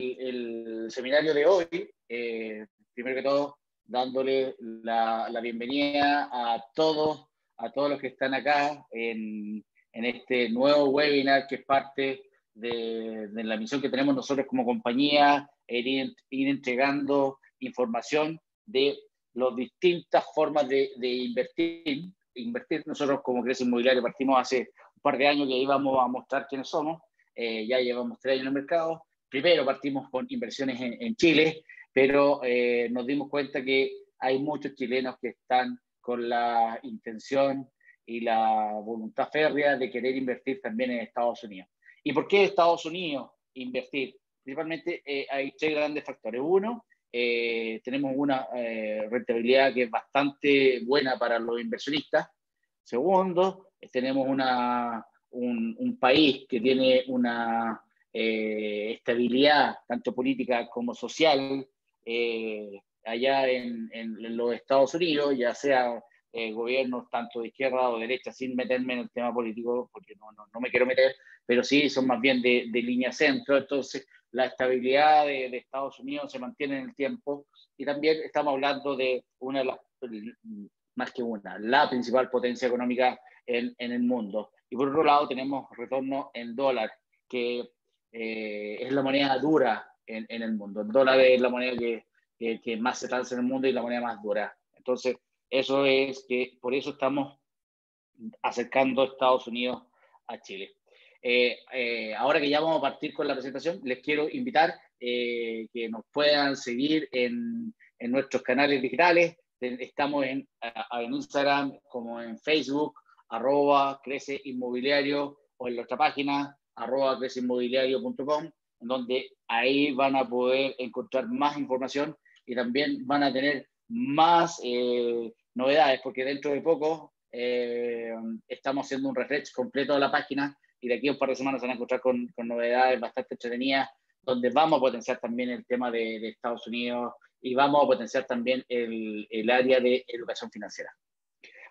el seminario de hoy, eh, primero que todo, dándole la, bienvenida a todos, a todos los que están acá en, este nuevo webinar que es parte de, la misión que tenemos nosotros como compañía, ir, entregando información de las distintas formas de, invertir. Invertir, nosotros como Crece Inmobiliario partimos hace un par de años que íbamos a mostrar quiénes somos, eh, ya llevamos tres años en el mercado, primero partimos con inversiones en, Chile, pero eh, nos dimos cuenta que hay muchos chilenos que están con la intención y la voluntad férrea de querer invertir también en Estados Unidos. ¿Y por qué Estados Unidos invertir? Principalmente eh, hay tres grandes factores. Uno, eh, tenemos una rentabilidad que es bastante buena para los inversionistas. Segundo, tenemos una, un país que tiene una eh, estabilidad, tanto política como social, eh, allá en, los Estados Unidos, ya sea eh, gobiernos tanto de izquierda o derecha, sin meterme en el tema político, porque no, no, no me quiero meter, pero sí son más bien de, de línea centro, entonces la estabilidad de, de, Estados Unidos se mantiene en el tiempo y también estamos hablando de una de las, más que una, la principal potencia económica en, en el mundo. Y por otro lado tenemos retorno en dólar, que eh, es la moneda dura en, el mundo. El dólar es la moneda que, más se transa en el mundo y la moneda más dura. Entonces, eso es que por eso estamos acercando Estados Unidos a Chile. Eh, eh, ahora que ya vamos a partir con la presentación, les quiero invitar que nos puedan seguir en, nuestros canales digitales. Estamos en, en Instagram como en Facebook, arroba crece inmobiliario o en nuestra página arroba en donde ahí van a poder encontrar más información y también van a tener más eh, novedades, porque dentro de poco eh, estamos haciendo un refresh completo de la página y de aquí a un par de semanas van a encontrar con, novedades bastante entretenidas, donde vamos a potenciar también el tema de, Estados Unidos y vamos a potenciar también el, área de educación financiera.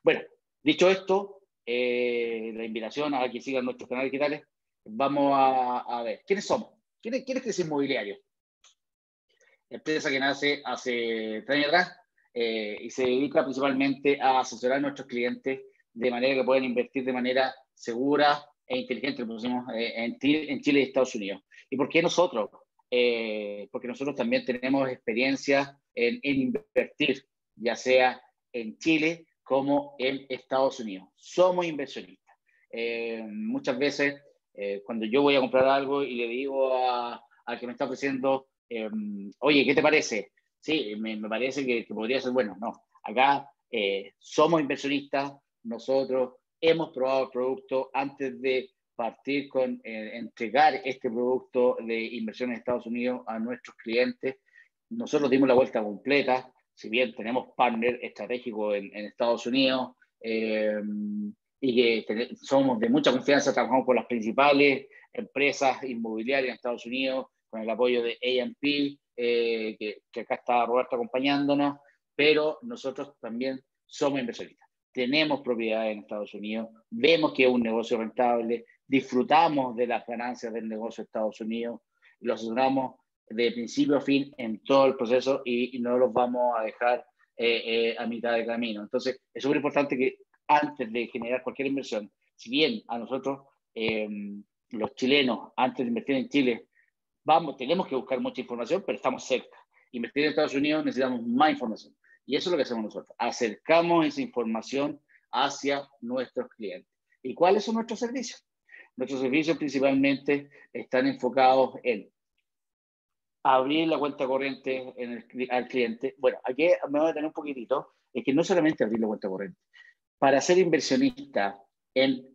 Bueno, dicho esto, eh, la invitación a que sigan nuestros canales digitales, Vamos a, ver, ¿quiénes somos? ¿Quién, ¿Quién, es Inmobiliario? Empresa que nace hace tres años atrás eh, y se dedica principalmente a asesorar a nuestros clientes de manera que puedan invertir de manera segura e inteligente, lo pusimos eh, en, en Chile y Estados Unidos. ¿Y por qué nosotros? Eh, porque nosotros también tenemos experiencia en, invertir, ya sea en Chile como en Estados Unidos. Somos inversionistas. muchas veces eh, cuando yo voy a comprar algo y le digo al que me está ofreciendo, em, oye, ¿qué te parece? Sí, me, parece que, podría ser bueno. No, acá eh, somos inversionistas, nosotros hemos probado el producto antes de partir con eh, entregar este producto de inversión en Estados Unidos a nuestros clientes. Nosotros dimos la vuelta completa, si bien tenemos partner estratégico en, en Estados Unidos, em, y que somos de mucha confianza, trabajamos con las principales empresas inmobiliarias en Estados Unidos, con el apoyo de AMP, eh, que, que, acá está Roberto acompañándonos, pero nosotros también somos inversionistas. Tenemos propiedades en Estados Unidos, vemos que es un negocio rentable, disfrutamos de las ganancias del negocio de Estados Unidos, lo asesoramos de principio a fin en todo el proceso y, no los vamos a dejar eh, eh, a mitad de camino. Entonces, es súper importante que antes de generar cualquier inversión. Si bien a nosotros, eh, los chilenos, antes de invertir en Chile, vamos, tenemos que buscar mucha información, pero estamos cerca. Invertir en Estados Unidos necesitamos más información. Y eso es lo que hacemos nosotros. Acercamos esa información hacia nuestros clientes. ¿Y cuáles son nuestros servicios? Nuestros servicios principalmente están enfocados en abrir la cuenta corriente en el, al cliente. Bueno, aquí me voy a detener un poquitito, es que no solamente abrir la cuenta corriente, para ser inversionista en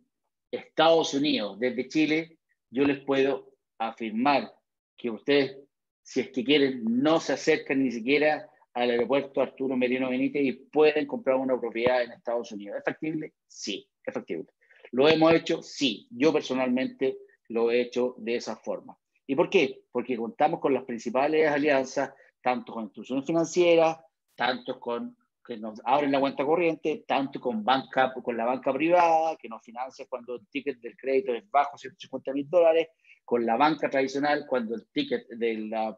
Estados Unidos desde Chile, yo les puedo afirmar que ustedes, si es que quieren, no se acercan ni siquiera al aeropuerto Arturo Merino Benítez y pueden comprar una propiedad en Estados Unidos. ¿Es factible? Sí, es factible. ¿Lo hemos hecho? Sí. Yo personalmente lo he hecho de esa forma. ¿Y por qué? Porque contamos con las principales alianzas, tanto con instituciones financieras, tanto con que nos abren la cuenta corriente, tanto con banca, con la banca privada, que nos financia cuando el ticket del crédito es bajo 150 mil dólares, con la banca tradicional, cuando el ticket de, la,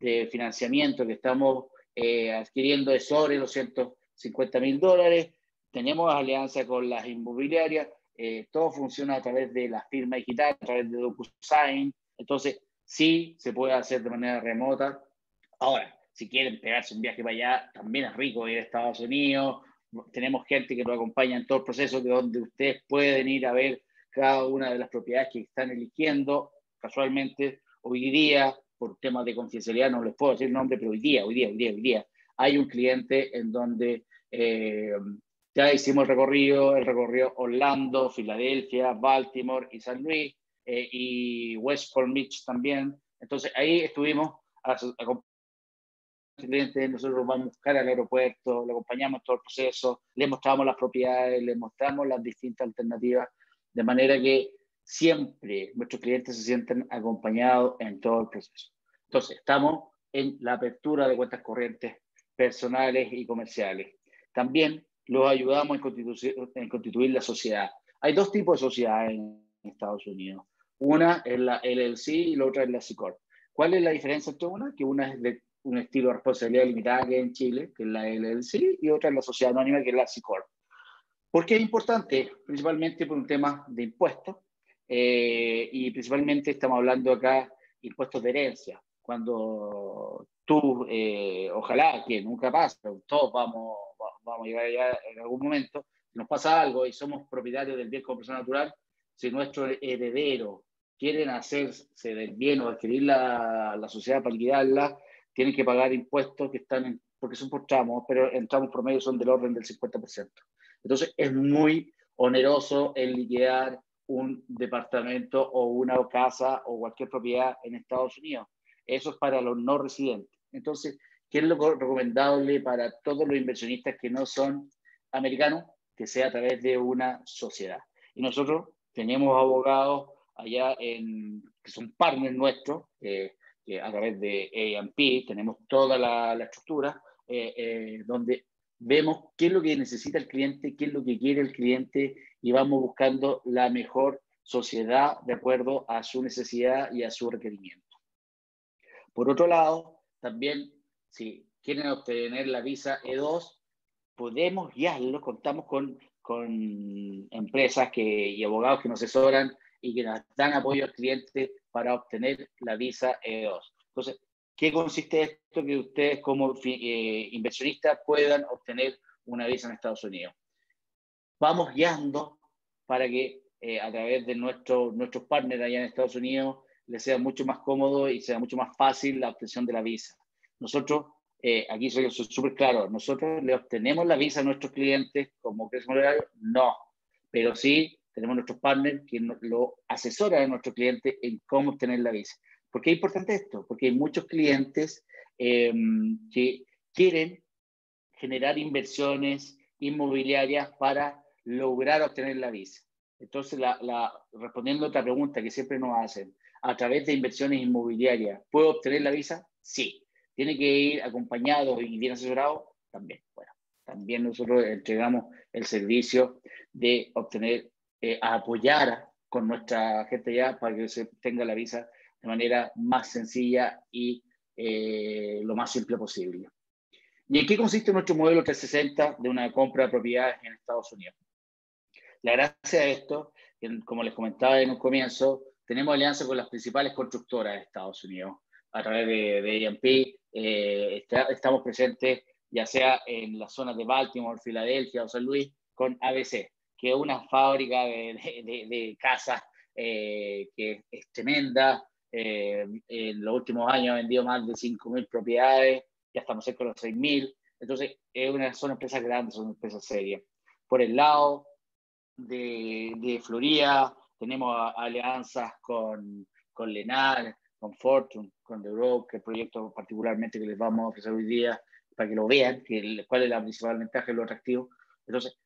de financiamiento que estamos eh, adquiriendo es sobre los mil dólares, tenemos alianza con las inmobiliarias, eh, todo funciona a través de la firma digital, a través de DocuSign, entonces sí se puede hacer de manera remota. Ahora, si quieren pegarse un viaje para allá, también es rico ir a Estados Unidos. Tenemos gente que nos acompaña en todo el proceso, que donde ustedes pueden ir a ver cada una de las propiedades que están eligiendo. Casualmente, hoy día, por temas de confidencialidad, no les puedo decir el nombre, pero hoy día, hoy día, hoy día, hoy día, hay un cliente en donde eh, ya hicimos el recorrido, el recorrido Orlando, Filadelfia, Baltimore y San Luis, eh, y West Palm Beach también. Entonces, ahí estuvimos clientes, nosotros vamos a buscar al aeropuerto, le acompañamos todo el proceso, le mostramos las propiedades, le mostramos las distintas alternativas, de manera que siempre nuestros clientes se sienten acompañados en todo el proceso. Entonces, estamos en la apertura de cuentas corrientes personales y comerciales. También los ayudamos en constituir, en constituir la sociedad. Hay dos tipos de sociedades en Estados Unidos. Una es la LLC y la otra es la c ¿Cuál es la diferencia entre una? Que una es de un estilo de responsabilidad limitada que en Chile, que es la LLC, y otra es la sociedad anónima, que es la SICOR. ¿Por qué es importante? Principalmente por un tema de impuestos, eh, y principalmente estamos hablando acá impuestos de herencia. Cuando tú, eh, ojalá que nunca pase, pero todos vamos, vamos a llegar allá en algún momento, nos pasa algo y somos propietarios del bien como persona natural, si nuestro heredero quieren hacerse del bien o adquirir la, la sociedad para liquidarla, tienen que pagar impuestos que están, porque son por tramos, pero en tramos promedio son del orden del 50%. Entonces es muy oneroso el liquidar un departamento o una casa o cualquier propiedad en Estados Unidos. Eso es para los no residentes. Entonces, ¿qué es lo recomendable para todos los inversionistas que no son americanos? Que sea a través de una sociedad. Y nosotros tenemos abogados allá en, que son partners nuestros, eh, eh, a través de AMP tenemos toda la, estructura eh, eh, donde vemos qué es lo que necesita el cliente, qué es lo que quiere el cliente y vamos buscando la mejor sociedad de acuerdo a su necesidad y a su requerimiento. Por otro lado, también si quieren obtener la visa E2, podemos guiarlo contamos con, con empresas que, y abogados que nos asesoran y que nos dan apoyo al cliente para obtener la visa EOS. Entonces, ¿qué consiste esto? Que ustedes como eh, inversionistas puedan obtener una visa en Estados Unidos. Vamos guiando para que eh, a través de nuestro, nuestros partners allá en Estados Unidos les sea mucho más cómodo y sea mucho más fácil la obtención de la visa. Nosotros, eh, aquí soy súper claro, nosotros le obtenemos la visa a nuestros clientes como crédito legal? no, pero sí tenemos nuestros partners que lo asesora a nuestro cliente en cómo obtener la visa. ¿Por qué es importante esto? Porque hay muchos clientes em, que quieren generar inversiones inmobiliarias para lograr obtener la visa. Entonces, la, respondiendo a otra pregunta que siempre nos hacen, a través de inversiones inmobiliarias, ¿puedo obtener la visa? Sí. ¿Tiene que ir acompañado y bien asesorado? También. Bueno, también nosotros entregamos el servicio de obtener eh, apoyar con nuestra gente ya para que se tenga la visa de manera más sencilla y eh, lo más simple posible. ¿Y en qué consiste nuestro modelo 360 de una compra de propiedades en Estados Unidos? La gracia de esto, como les comentaba en un comienzo, tenemos alianza con las principales constructoras de Estados Unidos. A través de, de eh, estamos presentes ya sea en las zonas de Baltimore, Filadelfia o San Luis con ABC, que una fábrica de, de, casas eh, que es tremenda. Eh, en los últimos años ha vendido más de 5.000 propiedades, ya estamos cerca de los 6.000. Entonces, es una, son empresas grandes, son empresas serias. Por el lado de, de Florida, tenemos alianzas con, con Lenar, con Fortune, con The Road, que es el proyecto particularmente que les vamos a ofrecer hoy día para que lo vean, que cuál es la principal ventaja y lo atractivo. Entonces,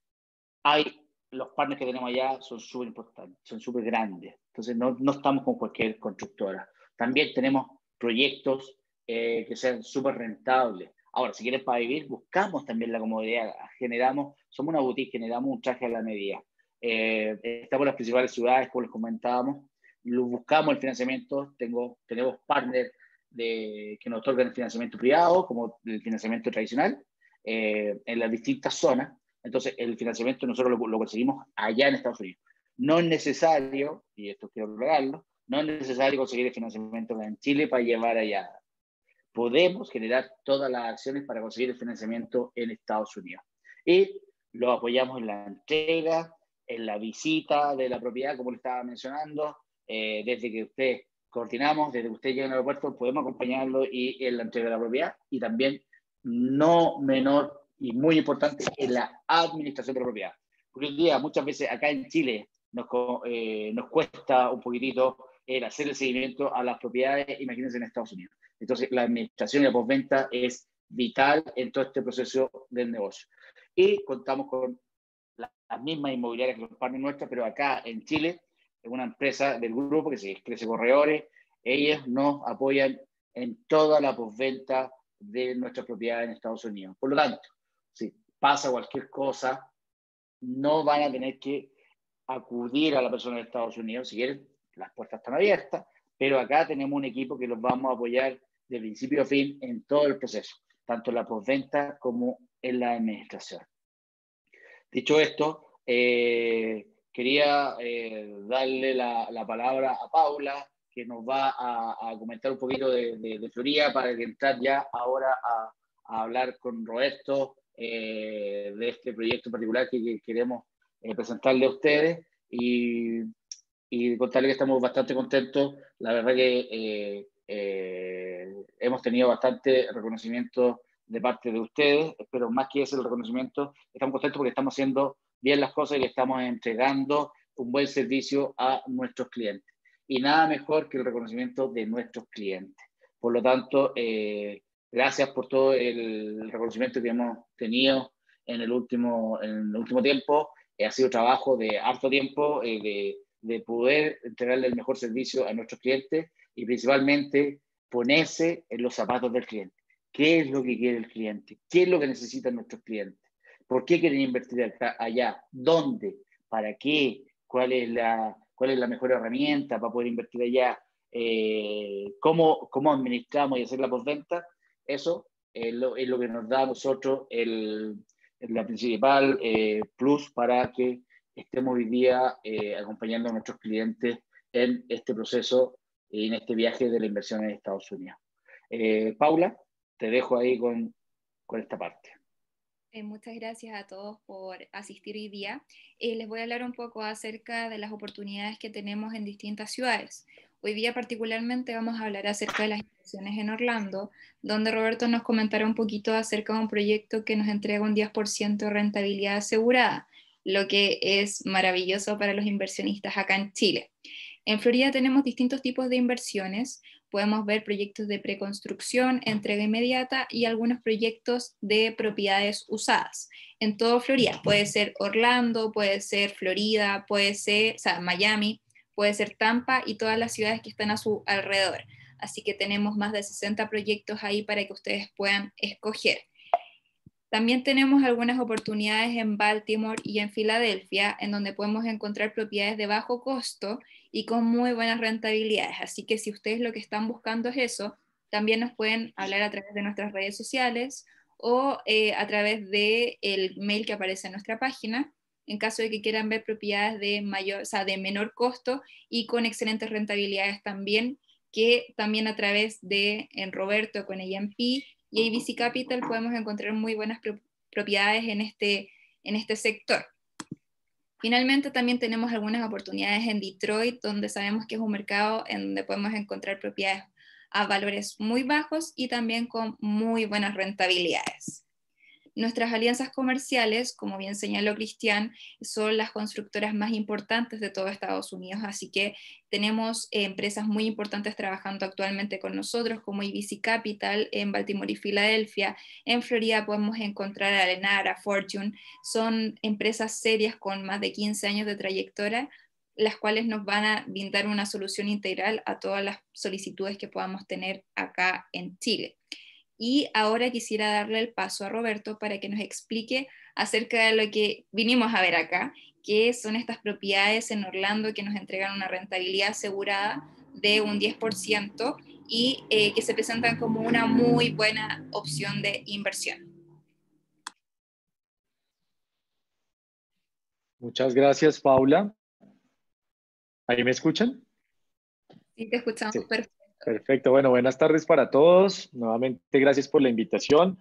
hay los partners que tenemos allá son súper importantes, son súper grandes. Entonces, no, no, estamos con cualquier constructora. También tenemos proyectos eh, que sean súper rentables. Ahora, si quieres para vivir, buscamos también la comodidad. Generamos, somos una boutique, generamos un traje a la medida. Eh, estamos en las principales ciudades, como les comentábamos. buscamos el financiamiento. Tengo, tenemos partners de, que nos otorgan el financiamiento privado, como el financiamiento tradicional, eh, en las distintas zonas. Entonces, el financiamiento nosotros lo, conseguimos allá en Estados Unidos. No es necesario, y esto quiero agregarlo, no es necesario conseguir el financiamiento en Chile para llevar allá. Podemos generar todas las acciones para conseguir el financiamiento en Estados Unidos. Y lo apoyamos en la entrega, en la visita de la propiedad, como le estaba mencionando, eh, desde que usted coordinamos, desde que usted llega al aeropuerto, podemos acompañarlo y en la entrega de la propiedad y también no menor y muy importante es la administración de la propiedad. Porque hoy día, muchas veces acá en Chile, nos, eh, nos cuesta un poquitito el eh, hacer el seguimiento a las propiedades, imagínense en Estados Unidos. Entonces, la administración y la postventa es vital en todo este proceso del negocio. Y contamos con las mismas inmobiliarias que los partners nuestros, pero acá en Chile, en una empresa del grupo que se crece Correores ellos nos apoyan en toda la postventa de nuestras propiedades en Estados Unidos. Por lo tanto, pasa cualquier cosa, no van a tener que acudir a la persona de Estados Unidos. Si quieren, las puertas están abiertas, pero acá tenemos un equipo que los vamos a apoyar de principio a fin en todo el proceso, tanto en la postventa como en la administración. Dicho esto, eh, quería eh, darle la, palabra a Paula, que nos va a, comentar un poquito de, de, Florida para entrar ya ahora a, a hablar con Roberto eh, de este proyecto particular que, queremos eh, presentarle a ustedes y, y, contarles que estamos bastante contentos. La verdad que eh, hemos tenido bastante reconocimiento de parte de ustedes, pero más que ese el reconocimiento, estamos contentos porque estamos haciendo bien las cosas y estamos entregando un buen servicio a nuestros clientes. Y nada mejor que el reconocimiento de nuestros clientes. Por lo tanto, eh, Gracias por todo el reconocimiento que hemos tenido en el último, en el último tiempo. Eh, ha sido trabajo de harto tiempo eh, de, de, poder entregarle el mejor servicio a nuestros clientes y principalmente ponerse en los zapatos del cliente. ¿Qué es lo que quiere el cliente? ¿Qué es lo que necesitan nuestros clientes? ¿Por qué quieren invertir allá? ¿Dónde? ¿Para qué? ¿Cuál es la, cuál es la mejor herramienta para poder invertir allá? Eh, ¿cómo, ¿Cómo administramos y hacer la postventa? Eso es eh, eh, lo, que nos da a nosotros el, la principal eh, plus para que estemos hoy día acompañando a nuestros clientes en este proceso en este viaje de la inversión en Estados Unidos. Paula, te dejo ahí con, con esta parte. muchas gracias a todos por asistir hoy día. les voy a hablar un poco acerca de las oportunidades que tenemos en distintas ciudades. Hoy día particularmente vamos a hablar acerca de las inversiones en Orlando, donde Roberto nos comentará un poquito acerca de un proyecto que nos entrega un 10% de rentabilidad asegurada, lo que es maravilloso para los inversionistas acá en Chile. En Florida tenemos distintos tipos de inversiones. Podemos ver proyectos de preconstrucción, entrega inmediata y algunos proyectos de propiedades usadas. En todo Florida, puede ser Orlando, puede ser Florida, puede ser Miami, puede ser Tampa y todas las ciudades que están a su alrededor. Así que tenemos más de 60 proyectos ahí para que ustedes puedan escoger. También tenemos algunas oportunidades en Baltimore y en Filadelfia, en donde podemos encontrar propiedades de bajo costo y con muy buenas rentabilidades. Así que si ustedes lo que están buscando es eso, también nos pueden hablar a través de nuestras redes sociales o eh, a través del el mail que aparece en nuestra página en caso de que quieran ver propiedades de, mayor, o sea, de menor costo y con excelentes rentabilidades también, que también a través de en Roberto con AMP y ABC Capital podemos encontrar muy buenas propiedades en este, en este sector. Finalmente, también tenemos algunas oportunidades en Detroit, donde sabemos que es un mercado en donde podemos encontrar propiedades a valores muy bajos y también con muy buenas rentabilidades. Nuestras alianzas comerciales, como bien señaló Cristian, son las constructoras más importantes de todo Estados Unidos, así que tenemos eh, empresas muy importantes trabajando actualmente con nosotros, como IBC Capital en Baltimore y Filadelfia. En Florida podemos encontrar a Lenara, Fortune. Son empresas serias con más de 15 años de trayectoria las cuales nos van a brindar una solución integral a todas las solicitudes que podamos tener acá en Chile. Y ahora quisiera darle el paso a Roberto para que nos explique acerca de lo que vinimos a ver acá, que son estas propiedades en Orlando que nos entregan una rentabilidad asegurada de un 10% y eh, que se presentan como una muy buena opción de inversión. Muchas gracias, Paula. ¿Ahí me escuchan? Sí, te escuchamos perfecto. Perfecto, bueno, buenas tardes para todos. Nuevamente, gracias por la invitación.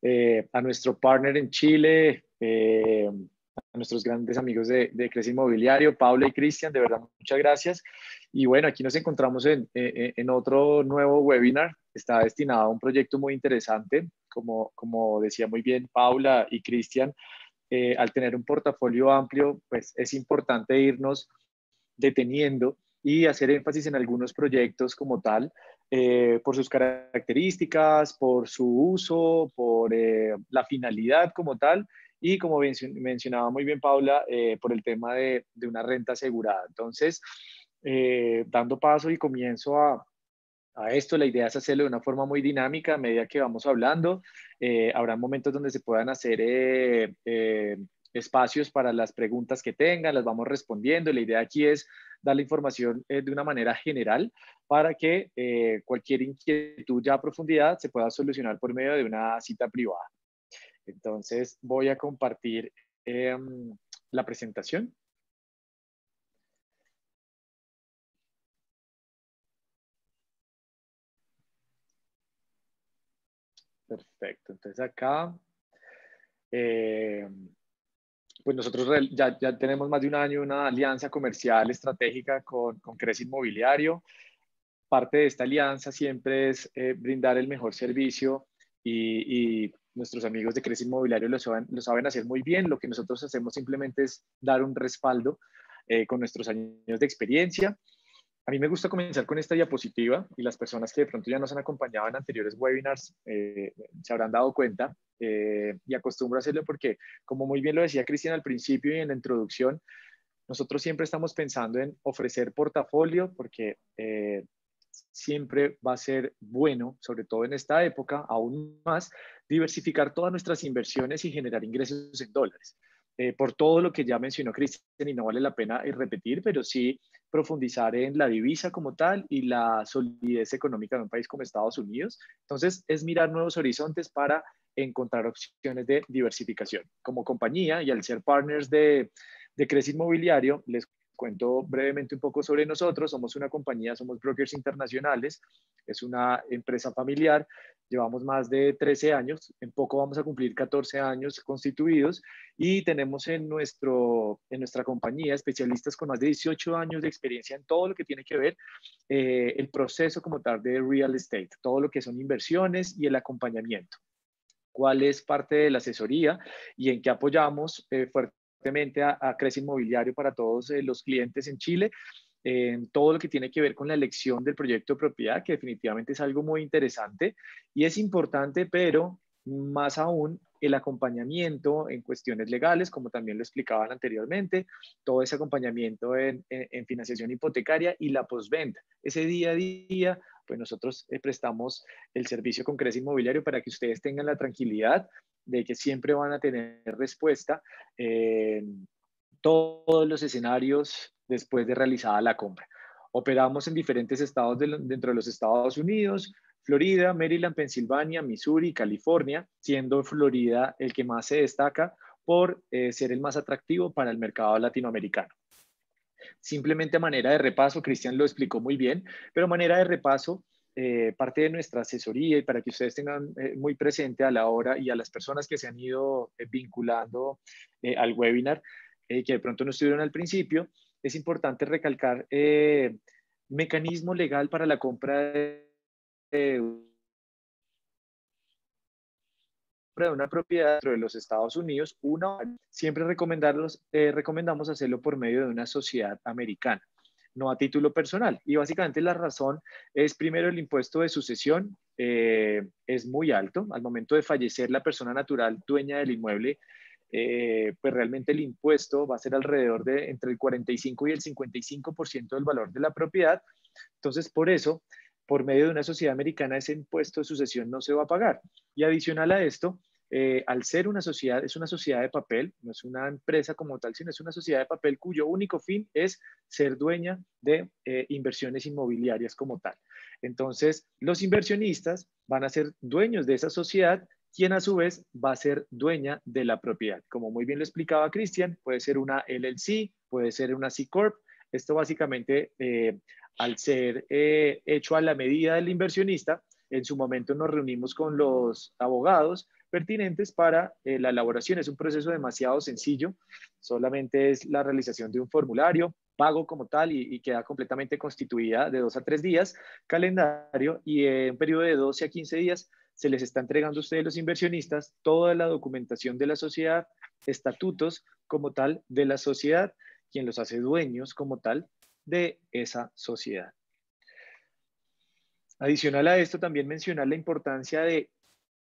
Eh, a nuestro partner en Chile, eh, a nuestros grandes amigos de, de Crece Inmobiliario, Paula y Cristian, de verdad, muchas gracias. Y bueno, aquí nos encontramos en, eh, otro nuevo webinar. Está destinado a un proyecto muy interesante, como, decía muy bien Paula y Cristian. al tener un portafolio amplio, pues es importante irnos deteniendo y hacer énfasis en algunos proyectos como tal, eh, por sus características, por su uso, por eh, la finalidad como tal, y como mencionaba muy bien Paula, eh, por el tema de, una renta asegurada. Entonces, dando paso y comienzo a, esto. La idea es hacerlo de una forma muy dinámica a medida que vamos hablando. Eh, habrá momentos donde se puedan hacer espacios para las preguntas que tengan, las vamos respondiendo. La idea aquí es dar la información eh, de una manera general para que eh, cualquier inquietud ya a profundidad se pueda solucionar por medio de una cita privada. Entonces voy a compartir em, la presentación. Perfecto, entonces acá em, pues nosotros ya, ya, tenemos más de un año una alianza comercial estratégica con, con Inmobiliario. Parte de esta alianza siempre es eh, brindar el mejor servicio y, y nuestros amigos de Crece Inmobiliario lo saben, lo saben hacer muy bien. Lo que nosotros hacemos simplemente es dar un respaldo eh, con nuestros años de experiencia a mí me gusta comenzar con esta diapositiva y las personas que de pronto ya nos han acompañado en anteriores webinars eh, se habrán dado cuenta eh, y acostumbro a hacerlo porque, como muy bien lo decía Cristian al principio y en la introducción, nosotros siempre estamos pensando en ofrecer portafolio porque eh, siempre va a ser bueno, sobre todo en esta época, aún más, diversificar todas nuestras inversiones y generar ingresos en dólares. Eh, por todo lo que ya mencionó Cristian y no vale la pena eh, repetir, pero sí profundizar en la divisa como tal y la solidez económica de un país como Estados Unidos. Entonces, es mirar nuevos horizontes para encontrar opciones de diversificación. Como compañía y al ser partners de, de Inmobiliario, les cuento brevemente un poco sobre nosotros. Somos una compañía, somos brokers internacionales, es una empresa familiar, llevamos más de 13 años, en poco vamos a cumplir 14 años constituidos y tenemos en, nuestro, en nuestra compañía especialistas con más de 18 años de experiencia en todo lo que tiene que ver eh, el proceso como tal de real estate, todo lo que son inversiones y el acompañamiento cuál es parte de la asesoría y en qué apoyamos eh, a, a Crece Inmobiliario para todos eh, los clientes en Chile en todo lo que tiene que ver con la elección del proyecto de propiedad, que definitivamente es algo muy interesante y es importante, pero más aún el acompañamiento en cuestiones legales, como también lo explicaban anteriormente, todo ese acompañamiento en, financiación hipotecaria y la postventa. Ese día a día, pues nosotros eh, prestamos el servicio con Crece Inmobiliario para que ustedes tengan la tranquilidad de que siempre van a tener respuesta eh, todos los escenarios después de realizada la compra. Operamos en diferentes estados dentro de los Estados Unidos, Florida, Maryland, Pensilvania, Missouri, California, siendo Florida el que más se destaca por eh, ser el más atractivo para el mercado latinoamericano. Simplemente manera de repaso, Cristian lo explicó muy bien, pero manera de repaso, eh, parte de nuestra asesoría y para que ustedes tengan eh, muy presente a la hora y a las personas que se han ido eh, vinculando al webinar, que de pronto no estuvieron al principio, es importante recalcar mecanismo legal para la compra de de una propiedad dentro de los Estados Unidos, uno, siempre recomendarlos, recomendamos hacerlo por medio de una sociedad americana no a título personal. Y básicamente la razón es primero el impuesto de sucesión eh, es muy alto. Al momento de fallecer la persona natural dueña del inmueble, eh, pues realmente el impuesto va a ser alrededor de entre el 45 y el 55% del valor de la propiedad. Entonces, por eso, por medio de una sociedad americana, ese impuesto de sucesión no se va a pagar. Y adicional a esto, eh, al ser una sociedad, es una sociedad de papel, no es una empresa como tal, sino es una sociedad de papel cuyo único fin es ser dueña de eh, inversiones inmobiliarias como tal. Entonces, los inversionistas van a ser dueños de esa sociedad quien a su vez va a ser dueña de la propiedad. Como muy bien lo explicaba Cristian, puede ser una LLC, puede ser una C Corp. Esto básicamente, eh, al ser hecho a la medida del inversionista, en su momento nos reunimos con los abogados pertinentes para eh, la elaboración. Es un proceso demasiado sencillo, solamente es la realización de un formulario, pago como tal y, y, queda completamente constituida de dos a tres días, calendario y en un periodo de 12 a 15 días se les está entregando a ustedes los inversionistas toda la documentación de la sociedad, estatutos como tal de la sociedad, quien los hace dueños como tal de esa sociedad. Adicional a esto, también mencionar la importancia de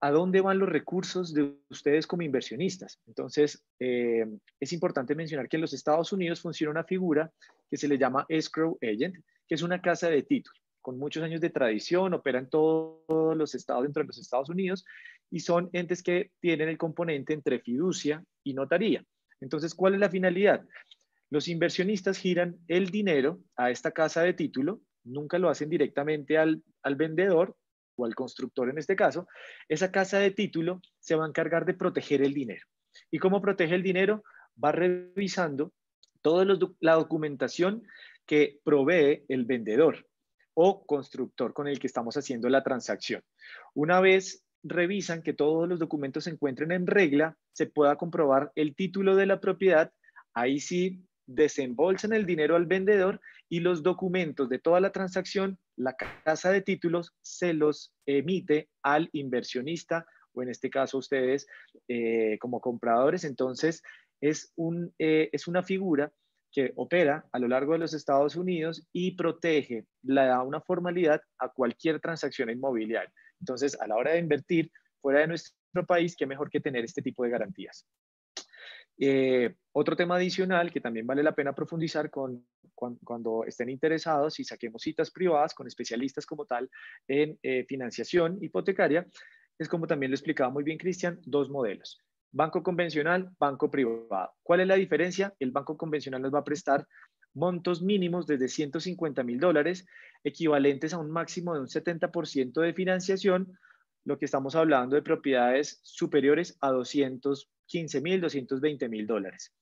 a dónde van los recursos de ustedes como inversionistas. Entonces, eh, es importante mencionar que en los Estados Unidos funciona una figura que se le llama escrow agent, que es una casa de título con muchos años de tradición, opera en todos los estados dentro de los Estados Unidos y son entes que tienen el componente entre fiducia y notaría. Entonces, ¿cuál es la finalidad? Los inversionistas giran el dinero a esta casa de título, nunca lo hacen directamente al, al vendedor, o al constructor en este caso, esa casa de título se va a encargar de proteger el dinero. ¿Y cómo protege el dinero? Va revisando toda la documentación que provee el vendedor o constructor con el que estamos haciendo la transacción. Una vez revisan que todos los documentos se encuentren en regla, se pueda comprobar el título de la propiedad, ahí sí desembolsan el dinero al vendedor y los documentos de toda la transacción la casa de títulos se los emite al inversionista o en este caso ustedes eh, como compradores. Entonces, es, eh, es una figura que opera a lo largo de los Estados Unidos y protege, le da una formalidad a cualquier transacción inmobiliaria. Entonces, a la hora de invertir fuera de nuestro país, qué mejor que tener este tipo de garantías. Eh, otro tema adicional que también vale la pena profundizar con, cuando estén interesados y saquemos citas privadas con especialistas como tal en eh, financiación hipotecaria, es como también lo explicaba muy bien Cristian, dos modelos. Banco convencional, banco privado. ¿Cuál es la diferencia? El banco convencional nos va a prestar montos mínimos desde 150 mil dólares, equivalentes a un máximo de un 70% de financiación, lo que estamos hablando de propiedades superiores a 200 15 mil, 220 mil dólares.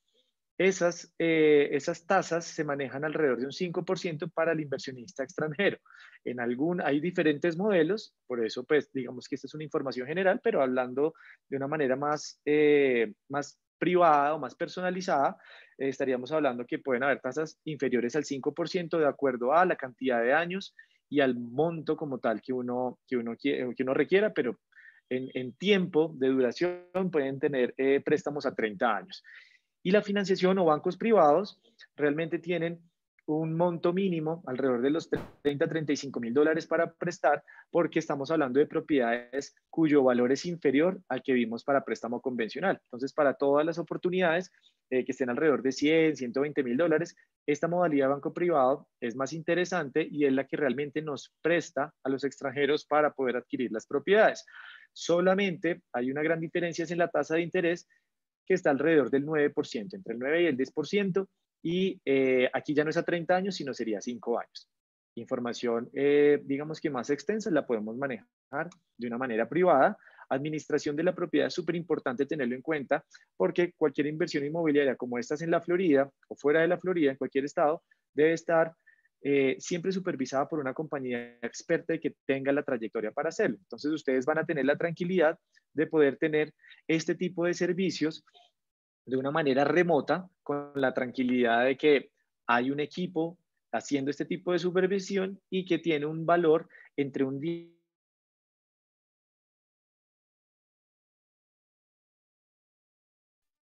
Esas, eh, esas tasas se manejan alrededor de un 5% para el inversionista extranjero. En algún, hay diferentes modelos, por eso pues digamos que esta es una información general, pero hablando de una manera más, eh, más privada o más personalizada, eh, estaríamos hablando que pueden haber tasas inferiores al 5% de acuerdo a la cantidad de años y al monto como tal que uno, que uno, que uno requiera, pero en, tiempo de duración pueden tener eh, préstamos a 30 años. Y la financiación o bancos privados realmente tienen un monto mínimo alrededor de los 30 a 35 mil dólares para prestar, porque estamos hablando de propiedades cuyo valor es inferior al que vimos para préstamo convencional. Entonces, para todas las oportunidades eh, que estén alrededor de 100, 120 mil dólares, esta modalidad de banco privado es más interesante y es la que realmente nos presta a los extranjeros para poder adquirir las propiedades. Solamente hay una gran diferencia en la tasa de interés que está alrededor del 9%, entre el 9 y el 10%, y eh, aquí ya no es a 30 años, sino sería 5 años. Información, eh, digamos que más extensa, la podemos manejar de una manera privada. Administración de la propiedad es súper importante tenerlo en cuenta porque cualquier inversión inmobiliaria como estas en la Florida o fuera de la Florida, en cualquier estado, debe estar eh, siempre supervisada por una compañía experta y que tenga la trayectoria para hacerlo. Entonces ustedes van a tener la tranquilidad de poder tener este tipo de servicios de una manera remota, con la tranquilidad de que hay un equipo haciendo este tipo de supervisión y que tiene un valor entre un día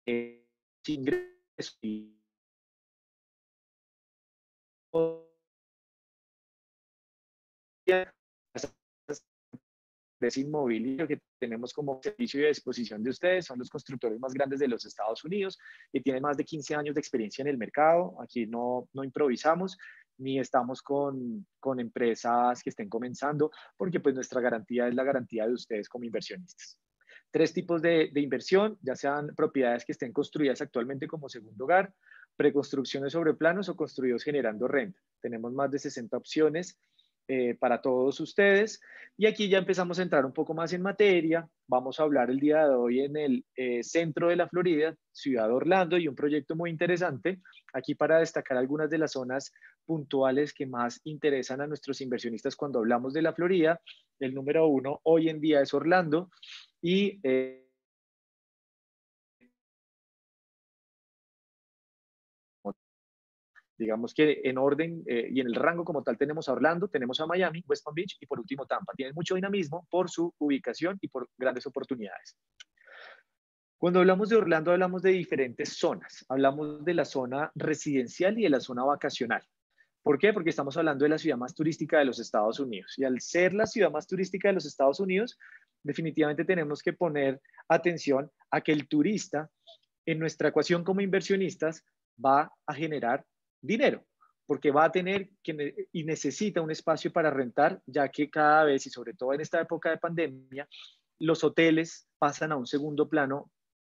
eh, de inmobiliario que tenemos como servicio y disposición de ustedes. Son los constructores más grandes de los Estados Unidos y tienen más de 15 años de experiencia en el mercado. Aquí no, no improvisamos ni estamos con, con empresas que estén comenzando porque pues nuestra garantía es la garantía de ustedes como inversionistas tres tipos de, de, inversión, ya sean propiedades que estén construidas actualmente como segundo hogar, preconstrucciones sobre planos o construidos generando renta. Tenemos más de 60 opciones eh, para todos ustedes. Y aquí ya empezamos a entrar un poco más en materia. Vamos a hablar el día de hoy en el eh, centro de la Florida, ciudad Orlando, y un proyecto muy interesante aquí para destacar algunas de las zonas puntuales que más interesan a nuestros inversionistas cuando hablamos de la Florida. El número uno hoy en día es Orlando y eh, Digamos que en orden eh, y en el rango como tal tenemos a Orlando, tenemos a Miami, West Palm Beach y por último Tampa. Tiene mucho dinamismo por su ubicación y por grandes oportunidades. Cuando hablamos de Orlando hablamos de diferentes zonas. Hablamos de la zona residencial y de la zona vacacional. ¿Por qué? Porque estamos hablando de la ciudad más turística de los Estados Unidos. Y al ser la ciudad más turística de los Estados Unidos, definitivamente tenemos que poner atención a que el turista en nuestra ecuación como inversionistas va a generar dinero, porque va a tener que, y necesita un espacio para rentar, ya que cada vez, y sobre todo en esta época de pandemia, los hoteles pasan a un segundo plano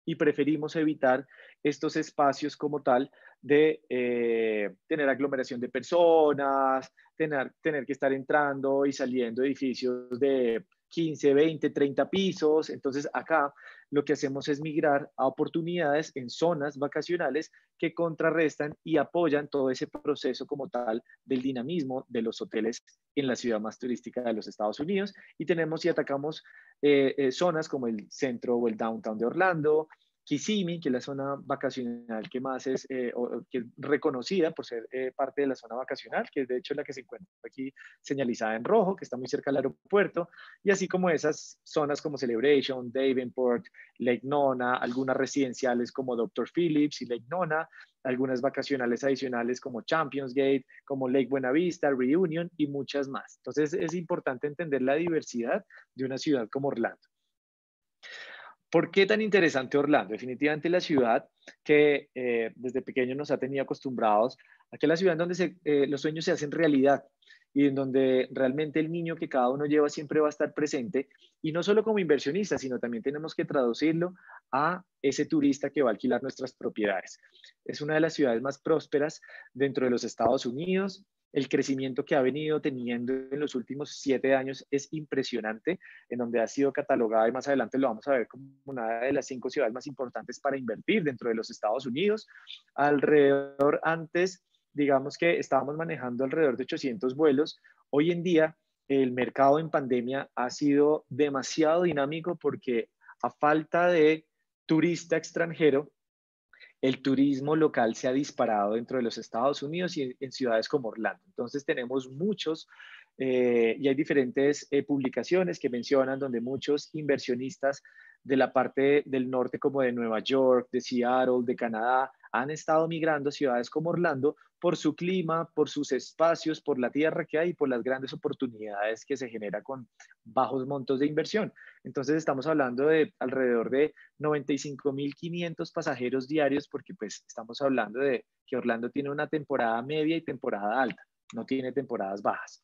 y preferimos evitar estos espacios como tal de eh, tener aglomeración de personas, tener, tener que estar entrando y saliendo edificios de 15, 20, 30 pisos. Entonces acá lo que hacemos es migrar a oportunidades en zonas vacacionales que contrarrestan y apoyan todo ese proceso como tal del dinamismo de los hoteles en la ciudad más turística de los Estados Unidos. Y tenemos y atacamos eh, eh, zonas como el centro o el downtown de Orlando, Kissimmee, que es la zona vacacional que más es, eh, que reconocida por ser eh, parte de la zona vacacional, que de hecho es la que se encuentra aquí señalizada en rojo, que está muy cerca del aeropuerto, y así como esas zonas como Celebration, Davenport, Lake Nona, algunas residenciales como Dr. Phillips y Lake Nona, algunas vacacionales adicionales como Champions Gate, como Lake Buenavista, Reunion y muchas más. Entonces es importante entender la diversidad de una ciudad como Orlando. ¿Por qué tan interesante Orlando? Definitivamente la ciudad que eh, desde pequeño nos ha tenido acostumbrados a que la ciudad donde eh, los sueños se hacen realidad y en donde realmente el niño que cada uno lleva siempre va a estar presente y no solo como inversionista, sino también tenemos que traducirlo a ese turista que va a alquilar nuestras propiedades. Es una de las ciudades más prósperas dentro de los Estados Unidos, el crecimiento que ha venido teniendo en los últimos siete años es impresionante, en donde ha sido catalogada y más adelante lo vamos a ver como una de las cinco ciudades más importantes para invertir dentro de los Estados Unidos. Alrededor antes, digamos que estábamos manejando alrededor de 800 vuelos. Hoy en día, el mercado en pandemia ha sido demasiado dinámico porque a falta de turista extranjero, el turismo local se ha disparado dentro de los Estados Unidos y en, ciudades como Orlando. Entonces tenemos muchos eh, y hay diferentes eh, publicaciones que mencionan donde muchos inversionistas de la parte del norte como de Nueva York, de Seattle, de Canadá, han estado migrando a ciudades como Orlando por su clima, por sus espacios, por la tierra que hay y por las grandes oportunidades que se genera con bajos montos de inversión. Entonces estamos hablando de alrededor de 95.500 pasajeros diarios porque pues estamos hablando de que Orlando tiene una temporada media y temporada alta, no tiene temporadas bajas.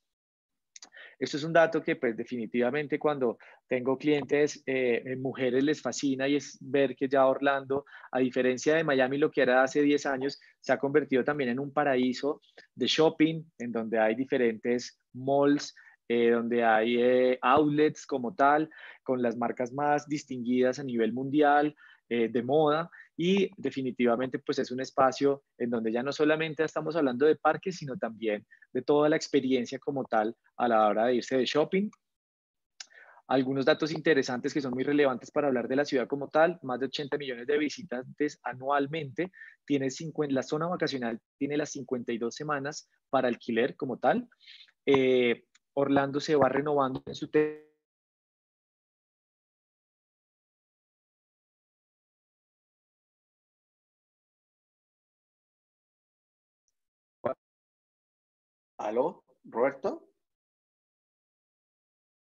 Esto es un dato que pues definitivamente cuando tengo clientes, eh, eh, mujeres les fascina y es ver que ya Orlando, a diferencia de Miami, lo que era hace 10 años, se ha convertido también en un paraíso de shopping, en donde hay diferentes malls, eh, donde hay outlets como tal, con las marcas más distinguidas a nivel mundial de moda y definitivamente pues es un espacio en donde ya no solamente estamos hablando de parques, sino también de toda la experiencia como tal a la hora de irse de shopping. Algunos datos interesantes que son muy relevantes para hablar de la ciudad como tal, más de 80 millones de visitantes anualmente, tiene 50, la zona vacacional tiene las 52 semanas para alquiler como tal. Eh, Orlando se va renovando en su tema ¿Aló, Roberto?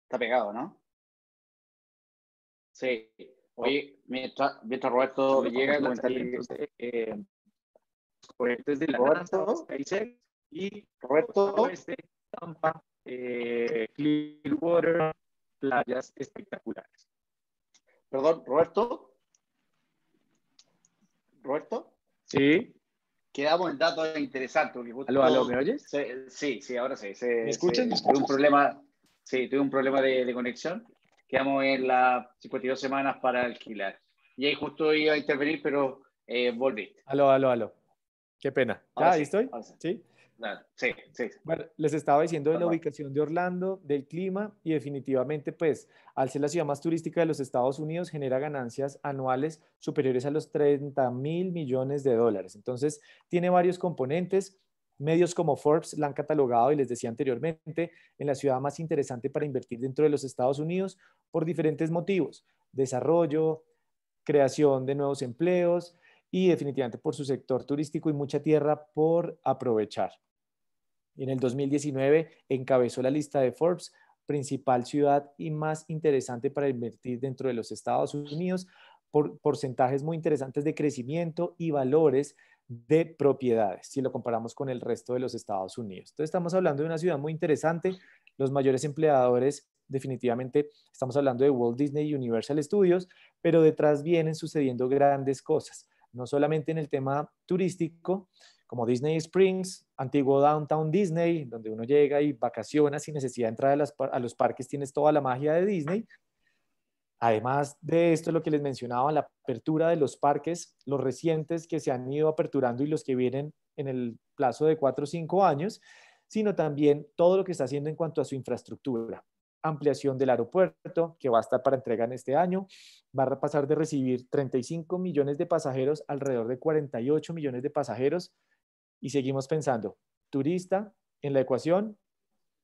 Está pegado, ¿no? Sí. Oye, mientras, mientras Roberto llega, comentarle que... Eh, de la Roberto, dice. y Roberto Este, Tampa, eh, Clearwater, playas espectaculares. Perdón, Roberto. Roberto. Sí quedamos en datos interesantes. aló, aló, ¿me oyes? sí, sí, ahora sí. Se, ¿Me escuchan? un problema, sí, tuve un problema de, conexión. Quedamos en las 52 semanas para alquilar. Y ahí justo iba a intervenir, pero eh, volví. Aló, aló, aló. Qué pena. ¿Ya? ¿Ahí estoy? Sí sí, Bueno, les estaba diciendo de la ubicación de Orlando, del clima y definitivamente, pues, al ser la ciudad más turística de los Estados Unidos, genera ganancias anuales superiores a los 30 mil millones de dólares. Entonces, tiene varios componentes. Medios como Forbes la han catalogado y les decía anteriormente en la ciudad más interesante para invertir dentro de los Estados Unidos por diferentes motivos, desarrollo, creación de nuevos empleos y definitivamente por su sector turístico y mucha tierra por aprovechar. En el 2019 encabezó la lista de Forbes, principal ciudad y más interesante para invertir dentro de los Estados Unidos, por porcentajes muy interesantes de crecimiento y valores de propiedades, si lo comparamos con el resto de los Estados Unidos. Entonces estamos hablando de una ciudad muy interesante, los mayores empleadores definitivamente estamos hablando de Walt Disney y Universal Studios, pero detrás vienen sucediendo grandes cosas, no solamente en el tema turístico, como Disney Springs, antiguo Downtown Disney, donde uno llega y vacaciona sin necesidad de entrar a, los parques, tienes toda la magia de Disney. Además de esto, lo que les mencionaba, la apertura de los parques, los recientes que se han ido aperturando y los que vienen en el plazo de cuatro o cinco años, sino también todo lo que está haciendo en cuanto a su infraestructura. Ampliación del aeropuerto, que va a estar para entrega en este año, va a pasar de recibir 35 millones de pasajeros, alrededor de 48 millones de pasajeros, y seguimos pensando, turista en la ecuación,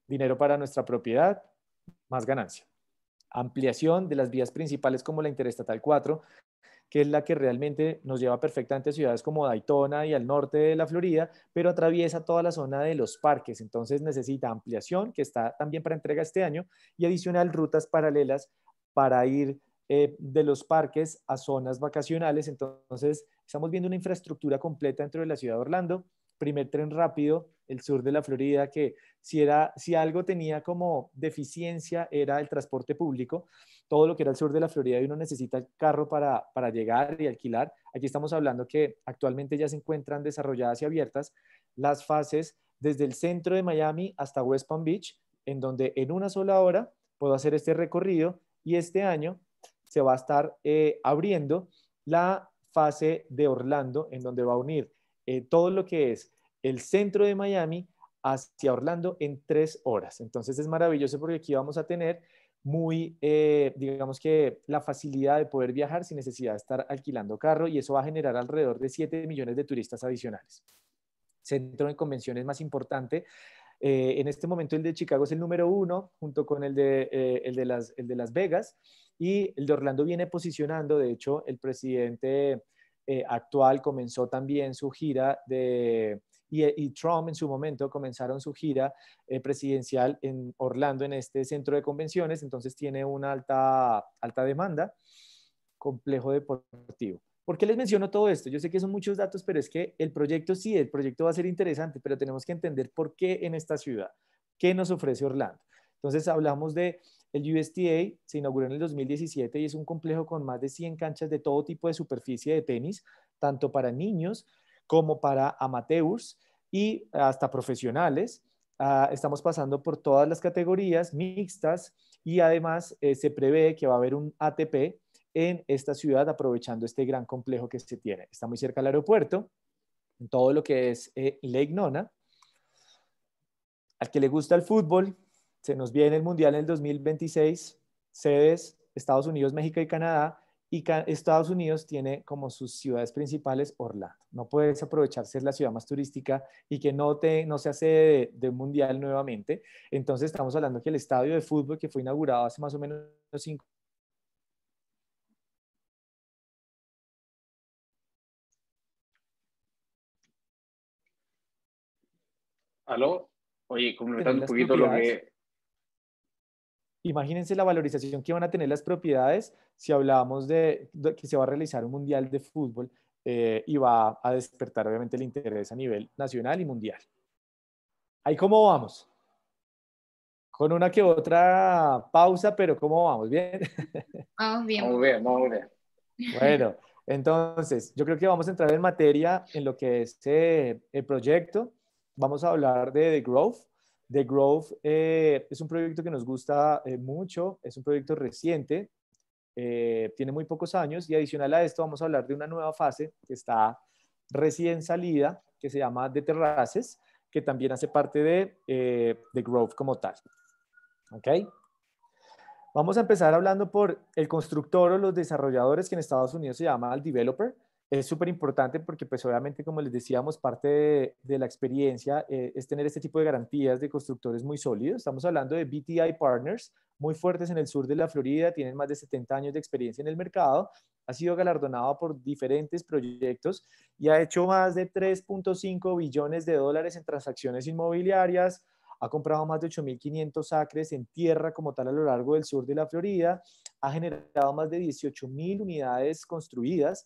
dinero para nuestra propiedad, más ganancia. Ampliación de las vías principales como la Interestatal 4, que es la que realmente nos lleva perfectamente a ciudades como Daytona y al norte de la Florida, pero atraviesa toda la zona de los parques. Entonces necesita ampliación, que está también para entrega este año, y adicional rutas paralelas para ir eh, de los parques a zonas vacacionales. Entonces estamos viendo una infraestructura completa dentro de la ciudad de Orlando primer tren rápido, el sur de la Florida, que si, era, si algo tenía como deficiencia era el transporte público, todo lo que era el sur de la Florida y uno necesita el carro para, llegar y alquilar. Aquí estamos hablando que actualmente ya se encuentran desarrolladas y abiertas las fases desde el centro de Miami hasta West Palm Beach, en donde en una sola hora puedo hacer este recorrido y este año se va a estar eh, abriendo la fase de Orlando, en donde va a unir eh, todo lo que es el centro de Miami hacia Orlando en tres horas. Entonces es maravilloso porque aquí vamos a tener muy, eh, digamos que la facilidad de poder viajar sin necesidad de estar alquilando carro y eso va a generar alrededor de 7 millones de turistas adicionales. Centro de convenciones más importante. Eh, en este momento el de Chicago es el número uno, junto con el de, el de, las, el de Las Vegas y el de Orlando viene posicionando, de hecho, el presidente eh, actual comenzó también su gira de, eh, y, Trump en su momento comenzaron su gira eh, presidencial en Orlando, en este centro de convenciones, entonces tiene una alta, alta demanda, complejo deportivo. ¿Por qué les menciono todo esto? Yo sé que son muchos datos, pero es que el proyecto sí, el proyecto va a ser interesante, pero tenemos que entender por qué en esta ciudad, qué nos ofrece Orlando. Entonces hablamos de el USTA se inauguró en el 2017 y es un complejo con más de 100 canchas de todo tipo de superficie de tenis, tanto para niños como para amateurs y hasta profesionales. Ah, estamos pasando por todas las categorías mixtas y además eh, se prevé que va a haber un ATP en esta ciudad aprovechando este gran complejo que se tiene. Está muy cerca del aeropuerto, en todo lo que es eh, Lake Al que le gusta el fútbol, se nos viene el Mundial en el 2026, sedes Estados Unidos, México y Canadá, y Estados Unidos tiene como sus ciudades principales Orlando. No puedes aprovechar ser la ciudad más turística y que no, te, no sea sede de, mundial nuevamente. Entonces estamos hablando que el estadio de fútbol que fue inaugurado hace más o menos cinco Aló, oye, complementando un poquito lo que, Imagínense la valorización que van a tener las propiedades si hablábamos de, que se va a realizar un mundial de fútbol eh, y va a despertar obviamente el interés a nivel nacional y mundial. Ahí cómo vamos. Con una que otra pausa, pero ¿cómo vamos? ¿Bien? Vamos bien. Muy bien, muy bien. Bueno, entonces yo creo que vamos a entrar en materia en lo que es eh, el proyecto. Vamos a hablar de The Growth The Grove eh, es un proyecto que nos gusta eh, mucho, es un proyecto reciente, eh, tiene muy pocos años y adicional a esto vamos a hablar de una nueva fase que está recién salida, que se llama The Terraces, que también hace parte de The Grove como tal. ¿Ok? Vamos a empezar hablando por el constructor o los desarrolladores que en Estados Unidos se llama el developer es súper importante porque pues obviamente como les decíamos, parte de, la experiencia eh, es tener este tipo de garantías de constructores muy sólidos. Estamos hablando de BTI Partners, muy fuertes en el sur de la Florida, tienen más de 70 años de experiencia en el mercado, ha sido galardonado por diferentes proyectos y ha hecho más de 3.5 billones de dólares en transacciones inmobiliarias, ha comprado más de 8.500 acres en tierra como tal a lo largo del sur de la Florida, ha generado más de 18.000 unidades construidas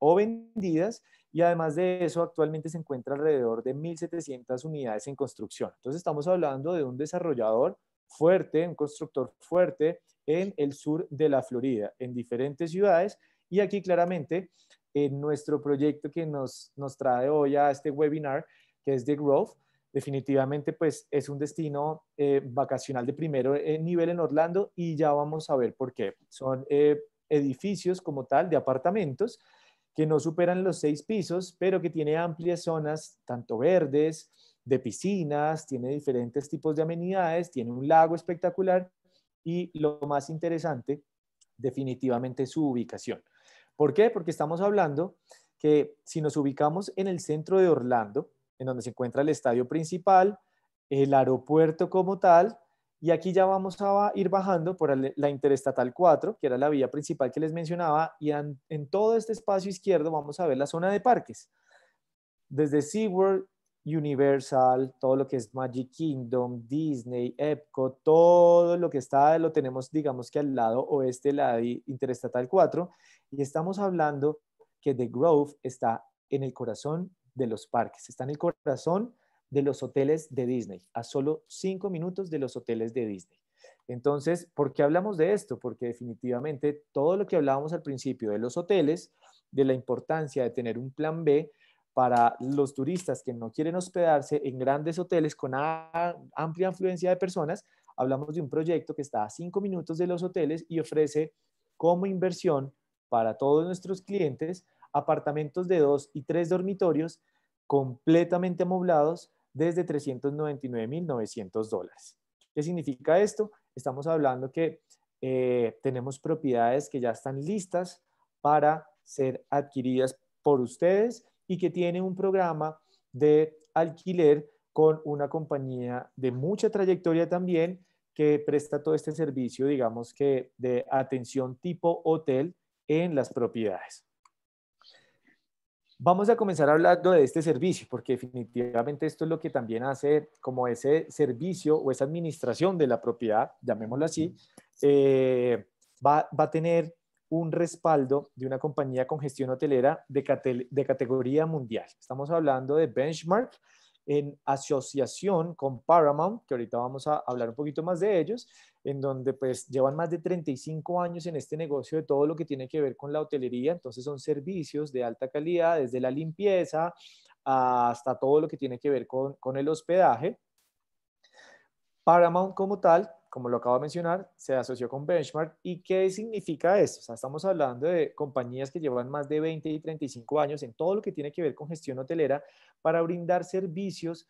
o vendidas y además de eso actualmente se encuentra alrededor de 1.700 unidades en construcción. Entonces estamos hablando de un desarrollador fuerte, un constructor fuerte en el sur de la Florida, en diferentes ciudades y aquí claramente en nuestro proyecto que nos, nos trae hoy a este webinar, que es The Grove, definitivamente pues es un destino eh, vacacional de primero eh, nivel en Orlando y ya vamos a ver por qué. Son eh, edificios como tal de apartamentos que no superan los seis pisos, pero que tiene amplias zonas, tanto verdes, de piscinas, tiene diferentes tipos de amenidades, tiene un lago espectacular y lo más interesante, definitivamente su ubicación. ¿Por qué? Porque estamos hablando que si nos ubicamos en el centro de Orlando, en donde se encuentra el estadio principal, el aeropuerto como tal, y aquí ya vamos a ir bajando por la interestatal 4, que era la vía principal que les mencionaba, y en, todo este espacio izquierdo vamos a ver la zona de parques. Desde SeaWorld, Universal, todo lo que es Magic Kingdom, Disney, Epcot, todo lo que está, lo tenemos digamos que al lado oeste de la Interestatal 4 y estamos hablando que The Grove está en el corazón de los parques, está en el corazón de los hoteles de Disney, a solo cinco minutos de los hoteles de Disney. Entonces, ¿por qué hablamos de esto? Porque definitivamente todo lo que hablábamos al principio de los hoteles, de la importancia de tener un plan B para los turistas que no quieren hospedarse en grandes hoteles con amplia afluencia de personas, hablamos de un proyecto que está a cinco minutos de los hoteles y ofrece como inversión para todos nuestros clientes apartamentos de dos y tres dormitorios completamente amoblados desde 399.900 dólares. ¿Qué significa esto? Estamos hablando que eh, tenemos propiedades que ya están listas para ser adquiridas por ustedes y que tienen un programa de alquiler con una compañía de mucha trayectoria también que presta todo este servicio, digamos que de atención tipo hotel en las propiedades. Vamos a comenzar hablando de este servicio, porque definitivamente esto es lo que también hace como ese servicio o esa administración de la propiedad, llamémoslo así, eh, va, a tener un respaldo de una compañía con gestión hotelera de, de categoría mundial. Estamos hablando de Benchmark, en asociación con Paramount, que ahorita vamos a hablar un poquito más de ellos, en donde pues llevan más de 35 años en este negocio de todo lo que tiene que ver con la hotelería, entonces son servicios de alta calidad, desde la limpieza hasta todo lo que tiene que ver con, con el hospedaje. Paramount como tal como lo acabo de mencionar, se asoció con Benchmark. ¿Y qué significa esto? O sea, estamos hablando de compañías que llevan más de 20 y 35 años en todo lo que tiene que ver con gestión hotelera para brindar servicios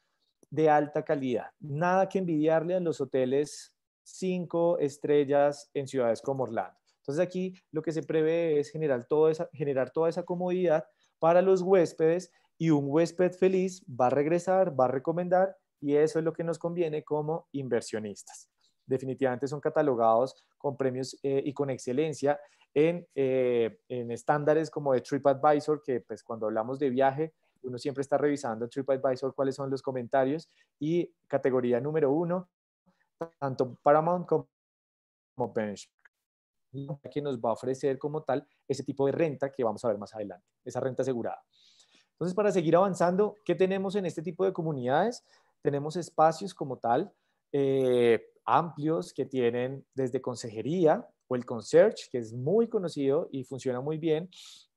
de alta calidad. Nada que envidiarle a los hoteles cinco estrellas en ciudades como Orlando. Entonces aquí lo que se prevé es generar, generar toda esa comodidad para los huéspedes y un huésped feliz va a regresar, va a recomendar y eso es lo que nos conviene como inversionistas definitivamente son catalogados con premios eh, y con excelencia eh, en, estándares como de TripAdvisor, que pues cuando hablamos de viaje, uno siempre está revisando TripAdvisor cuáles son los comentarios y categoría número uno, tanto Paramount como Benchmark que nos va a ofrecer como tal ese tipo de renta que vamos a ver más adelante, esa renta asegurada. Entonces, para seguir avanzando, ¿qué tenemos en este tipo de comunidades? Tenemos espacios como tal, eh, amplios que tienen desde consejería o el concierge, que es muy conocido y funciona muy bien,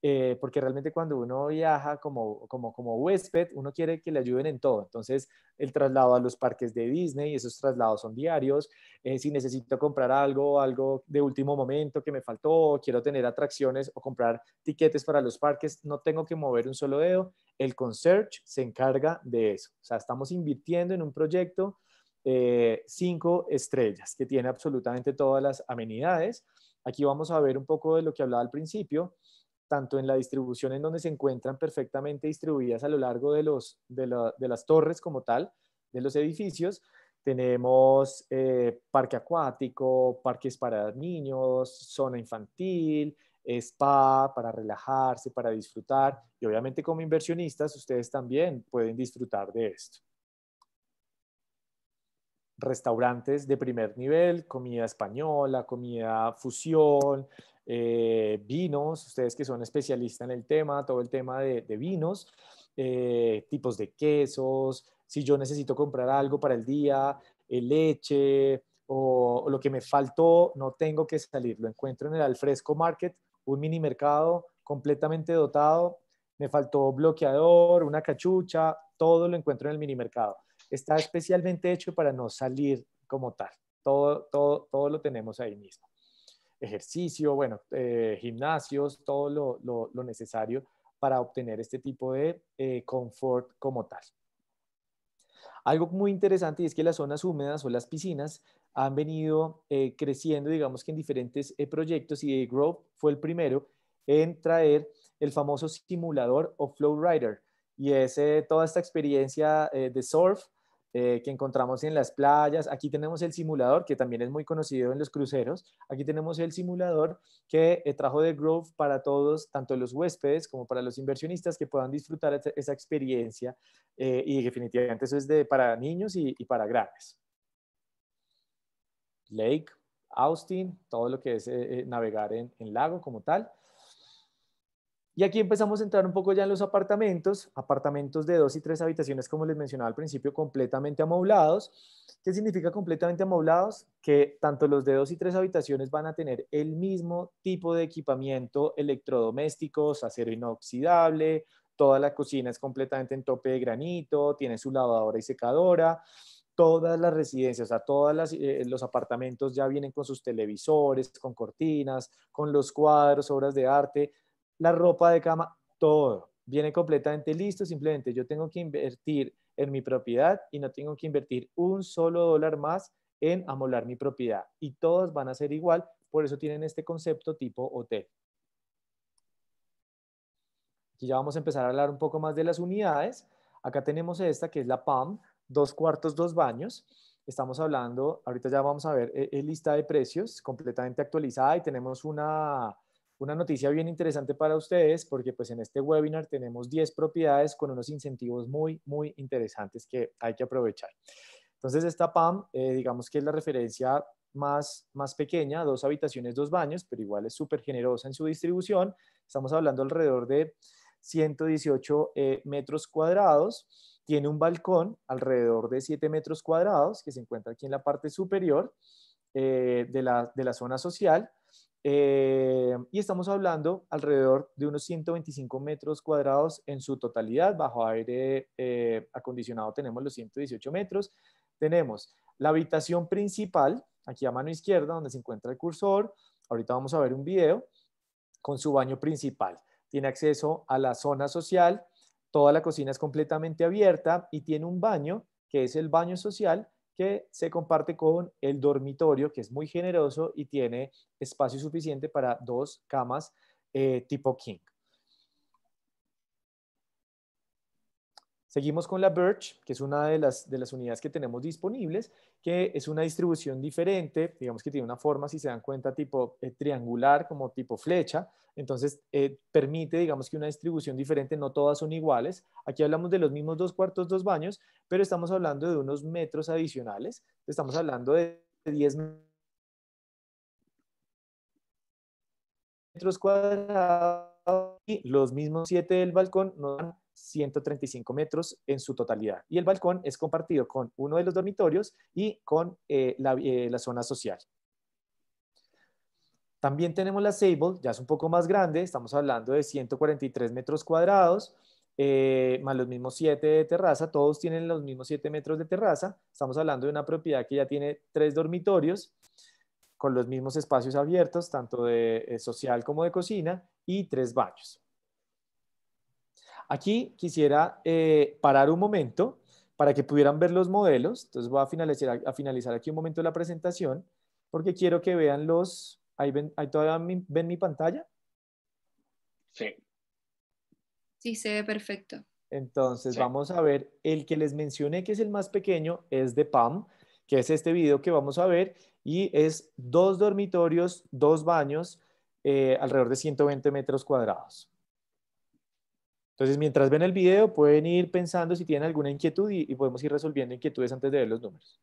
eh, porque realmente cuando uno viaja como, como, como huésped, uno quiere que le ayuden en todo. Entonces, el traslado a los parques de Disney, esos traslados son diarios. Eh, si necesito comprar algo, algo de último momento que me faltó, quiero tener atracciones o comprar tiquetes para los parques, no tengo que mover un solo dedo. El concierge se encarga de eso. O sea, estamos invirtiendo en un proyecto eh, cinco estrellas, que tiene absolutamente todas las amenidades. Aquí vamos a ver un poco de lo que hablaba al principio, tanto en la distribución en donde se encuentran perfectamente distribuidas a lo largo de, los, de, las torres como tal, de los edificios. Tenemos eh, parque acuático, parques para niños, zona infantil, spa para relajarse, para disfrutar. Y obviamente como inversionistas ustedes también pueden disfrutar de esto restaurantes de primer nivel, comida española, comida fusión, eh, vinos, ustedes que son especialistas en el tema, todo el tema de, vinos, eh, tipos de quesos, si yo necesito comprar algo para el día, eh, leche o, lo que me faltó, no tengo que salir, lo encuentro en el Alfresco Market, un mini mercado completamente dotado, me faltó bloqueador, una cachucha, todo lo encuentro en el mini mercado está especialmente hecho para no salir como tal. Todo, lo tenemos ahí mismo. Ejercicio, bueno, eh, gimnasios, todo lo, necesario para obtener este tipo de eh, confort como tal. Algo muy interesante es que las zonas húmedas o las piscinas han venido eh, creciendo, digamos que en diferentes proyectos y Grove fue el primero en traer el famoso simulador o Flow Rider y es toda esta experiencia de surf eh, que encontramos en las playas. Aquí tenemos el simulador, que también es muy conocido en los cruceros. Aquí tenemos el simulador que eh, trajo de Grove para todos, tanto los huéspedes como para los inversionistas, que puedan disfrutar esa, experiencia. Eh, y definitivamente eso es para niños y, para grandes. Lake, Austin, todo lo que es navegar en lago como tal. Y aquí empezamos a entrar un poco ya en los apartamentos, apartamentos de dos y tres habitaciones, como les mencionaba al principio, completamente amoblados. ¿Qué significa completamente amoblados? Que tanto los de dos y tres habitaciones van a tener el mismo tipo de equipamiento, electrodomésticos, acero inoxidable, toda la cocina es completamente en tope de granito, tiene su lavadora y secadora, todas las residencias, o sea, todos eh, los apartamentos ya vienen con sus televisores, con cortinas, con los cuadros, obras de arte, la ropa de cama, todo. Viene completamente listo, simplemente yo tengo que invertir en mi propiedad y no tengo que invertir un solo dólar más en amolar mi propiedad. Y todas van a ser igual, por eso tienen este concepto tipo hotel. Y ya vamos a empezar a hablar un poco más de las unidades. Acá tenemos esta que es la PAM, dos cuartos, dos baños. Estamos hablando, ahorita ya vamos a ver eh, eh, lista de precios completamente actualizada y tenemos una, una noticia bien interesante para ustedes porque pues en este webinar tenemos 10 propiedades con unos incentivos muy, muy interesantes que hay que aprovechar. Entonces esta PAM, eh, digamos que es la referencia más, más pequeña, dos habitaciones, dos baños, pero igual es súper generosa en su distribución. Estamos hablando alrededor de 118 eh, metros cuadrados. Tiene un balcón alrededor de 7 metros cuadrados que se encuentra aquí en la parte superior eh, de, la, de la zona social eh, y estamos hablando alrededor de unos 125 metros cuadrados en su totalidad. Bajo aire eh, acondicionado tenemos los 118 metros. Tenemos la habitación principal, aquí a mano izquierda, donde se encuentra el cursor. Ahorita vamos a ver un video con su baño principal. Tiene acceso a la zona social, toda la cocina es completamente abierta y tiene un baño, que es el baño social, que se comparte con el dormitorio, que es muy generoso y tiene espacio suficiente para dos camas eh, tipo king. Seguimos con la Birch, que es una de las, de las unidades que tenemos disponibles, que es una distribución diferente, digamos que tiene una forma, si se dan cuenta, tipo eh, triangular, como tipo flecha. Entonces, eh, permite, digamos que una distribución diferente, no todas son iguales. Aquí hablamos de los mismos dos cuartos, dos baños, pero estamos hablando de unos metros adicionales. Estamos hablando de 10 metros cuadrados y los mismos 7 del balcón no dan 135 metros en su totalidad. Y el balcón es compartido con uno de los dormitorios y con eh, eh, la, zona social. También tenemos la Sable, ya es un poco más grande, estamos hablando de 143 metros cuadrados, eh, más los mismos 7 de terraza, todos tienen los mismos 7 metros de terraza, estamos hablando de una propiedad que ya tiene tres dormitorios, con los mismos espacios abiertos, tanto de social como de cocina, y tres baños. Aquí quisiera eh, parar un momento para que pudieran ver los modelos. Entonces voy a finalizar, aquí un momento la presentación porque quiero que vean los... ¿Ahí, todavía ven mi pantalla? Sí. Sí, se ve perfecto. Entonces vamos a ver, el que les mencioné que es el más pequeño es de PAM, que es este video que vamos a ver, y es dos dormitorios, dos baños, eh, alrededor de 120 metros cuadrados. Entonces, mientras ven el video, pueden ir pensando si tienen alguna inquietud y, podemos ir resolviendo inquietudes antes de ver los números.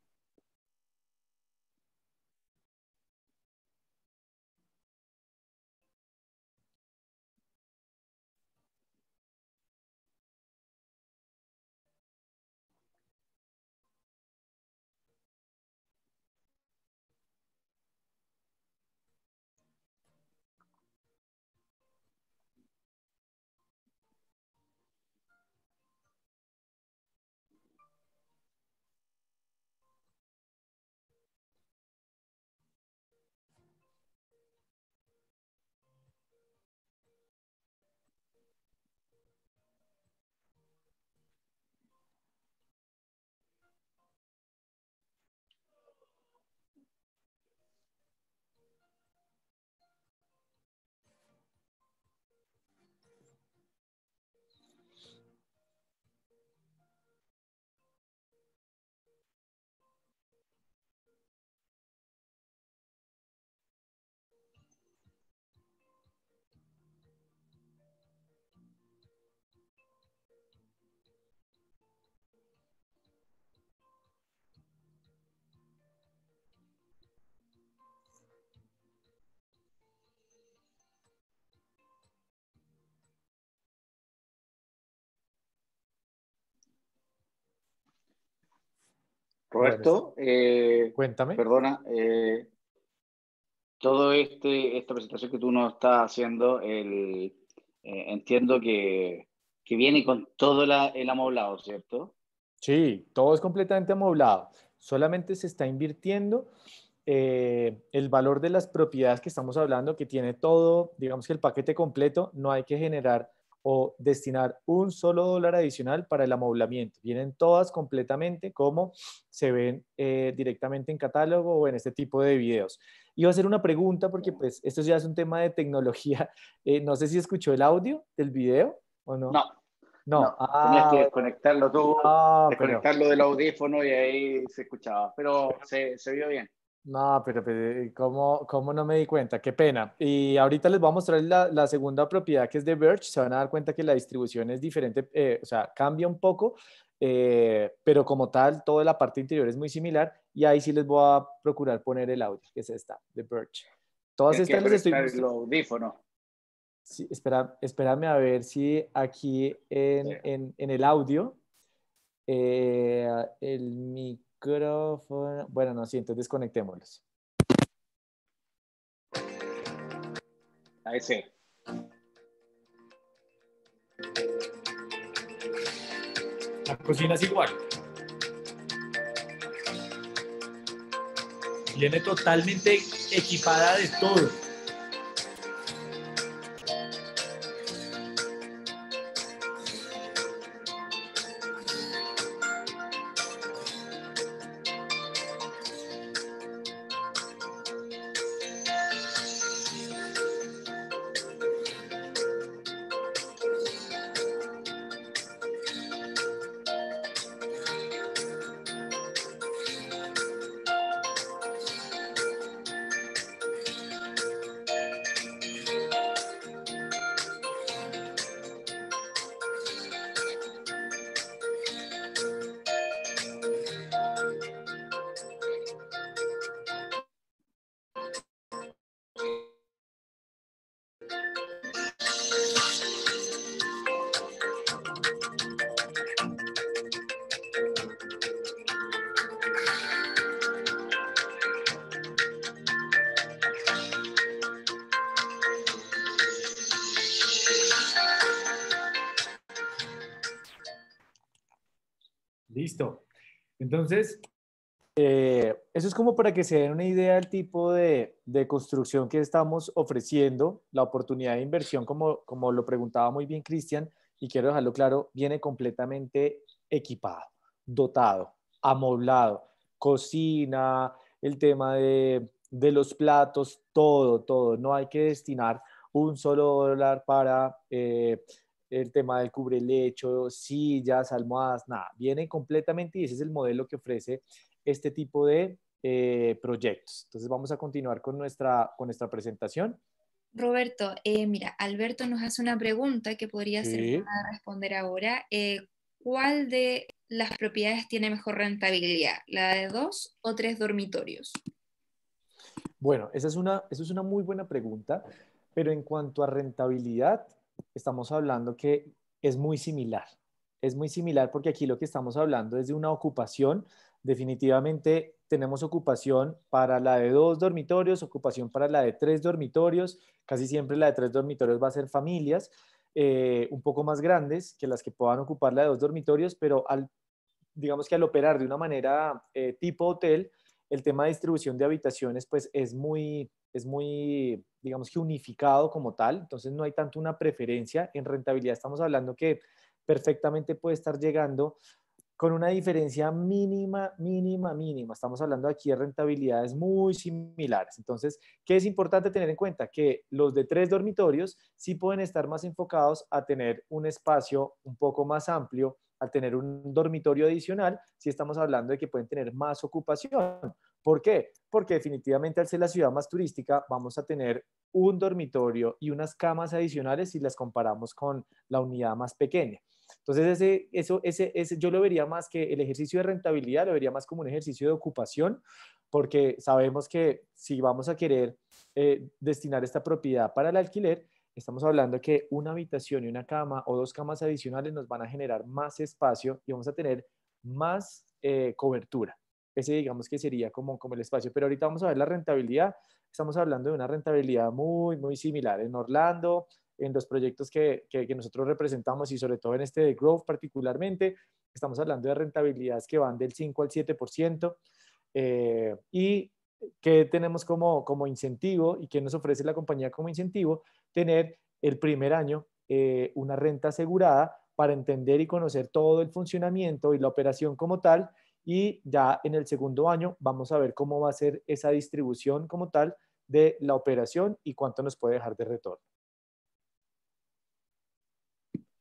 Roberto, eh, cuéntame. Perdona, toda eh, todo este esta presentación que tú nos estás haciendo, eh, entiendo que, que, viene con todo el amoblado, ¿cierto? Sí, todo es completamente amoblado. Solamente se está invirtiendo el valor de las propiedades que estamos hablando, que tiene todo, digamos que el paquete completo, no hay que generar o destinar un solo dólar adicional para el amoblamiento. Vienen todas completamente como se ven eh, directamente en catálogo o en este tipo de videos. Iba a hacer una pregunta porque pues esto ya es un tema de tecnología. Eh, no sé si escuchó el audio del video o no. No. No, no. Ah, tenías que desconectarlo todo. Ah, desconectarlo del audífono y ahí se escuchaba, pero se vio bien. No, pero, eh, como ¿cómo, no me di cuenta? Qué pena. Y ahorita les voy a mostrar la, segunda propiedad que es de Birch. Se van a dar cuenta que la distribución es diferente, eh, o sea, cambia un poco, eh, pero como tal, toda la parte interior es muy similar. Y ahí sí les voy a procurar poner el audio, que es esta, de Birch. Todas estas les audífono. Sí, espera, espérame a ver si aquí en, el audio el micrófono bueno, no, sí, entonces conectémoslos. Ahí sí. La cocina es igual. Viene totalmente equipada de todo. Entonces, eh, eso es como para que se den una idea del tipo de, construcción que estamos ofreciendo. La oportunidad de inversión, como, como lo preguntaba muy bien Cristian, y quiero dejarlo claro, viene completamente equipado, dotado, amoblado, cocina, el tema de, los platos, todo, todo. No hay que destinar un solo dólar para eh, el tema del cubrelecho, sillas, almohadas, nada, viene completamente y ese es el modelo que ofrece este tipo de eh, proyectos. Entonces vamos a continuar con nuestra, con nuestra presentación. Roberto, eh, mira, Alberto nos hace una pregunta que podría ser para responder ahora. Eh, ¿Cuál de las propiedades tiene mejor rentabilidad? ¿La de dos o tres dormitorios? Bueno, esa es una, esa es una muy buena pregunta, pero en cuanto a rentabilidad, estamos hablando que es muy similar. Es muy similar porque aquí lo que estamos hablando es de una ocupación. Definitivamente tenemos ocupación para la de dos dormitorios, ocupación para la de tres dormitorios. Casi siempre la de tres dormitorios va a ser familias eh, un poco más grandes que las que puedan ocupar la de dos dormitorios, pero al, digamos que al operar de una manera eh, tipo hotel, el tema de distribución de habitaciones, pues es muy, es muy, digamos que unificado como tal, entonces no hay tanto una preferencia. En rentabilidad estamos hablando que perfectamente puede estar llegando con una diferencia mínima, mínima, mínima. Estamos hablando aquí de rentabilidades muy similares. Entonces, ¿qué es importante tener en cuenta? Que los de tres dormitorios sí pueden estar más enfocados a tener un espacio un poco más amplio, al tener un dormitorio adicional, si estamos hablando de que pueden tener más ocupación. ¿Por qué? Porque definitivamente al ser la ciudad más turística, vamos a tener un dormitorio y unas camas adicionales si las comparamos con la unidad más pequeña. Entonces, ese, eso, ese, yo lo vería más que el ejercicio de rentabilidad, lo vería más como un ejercicio de ocupación, porque sabemos que si vamos a querer eh, destinar esta propiedad para el alquiler, estamos hablando que una habitación y una cama o dos camas adicionales nos van a generar más espacio y vamos a tener más eh, cobertura. Ese digamos que sería como, como el espacio. Pero ahorita vamos a ver la rentabilidad. Estamos hablando de una rentabilidad muy, muy similar en Orlando, en los proyectos que, que, nosotros representamos y sobre todo en este de Growth particularmente. Estamos hablando de rentabilidades que van del 5 al 7%. Eh, y eh, que tenemos como, como incentivo y que nos ofrece la compañía como incentivo, tener el primer año eh, una renta asegurada para entender y conocer todo el funcionamiento y la operación como tal. Y ya en el segundo año vamos a ver cómo va a ser esa distribución como tal de la operación y cuánto nos puede dejar de retorno.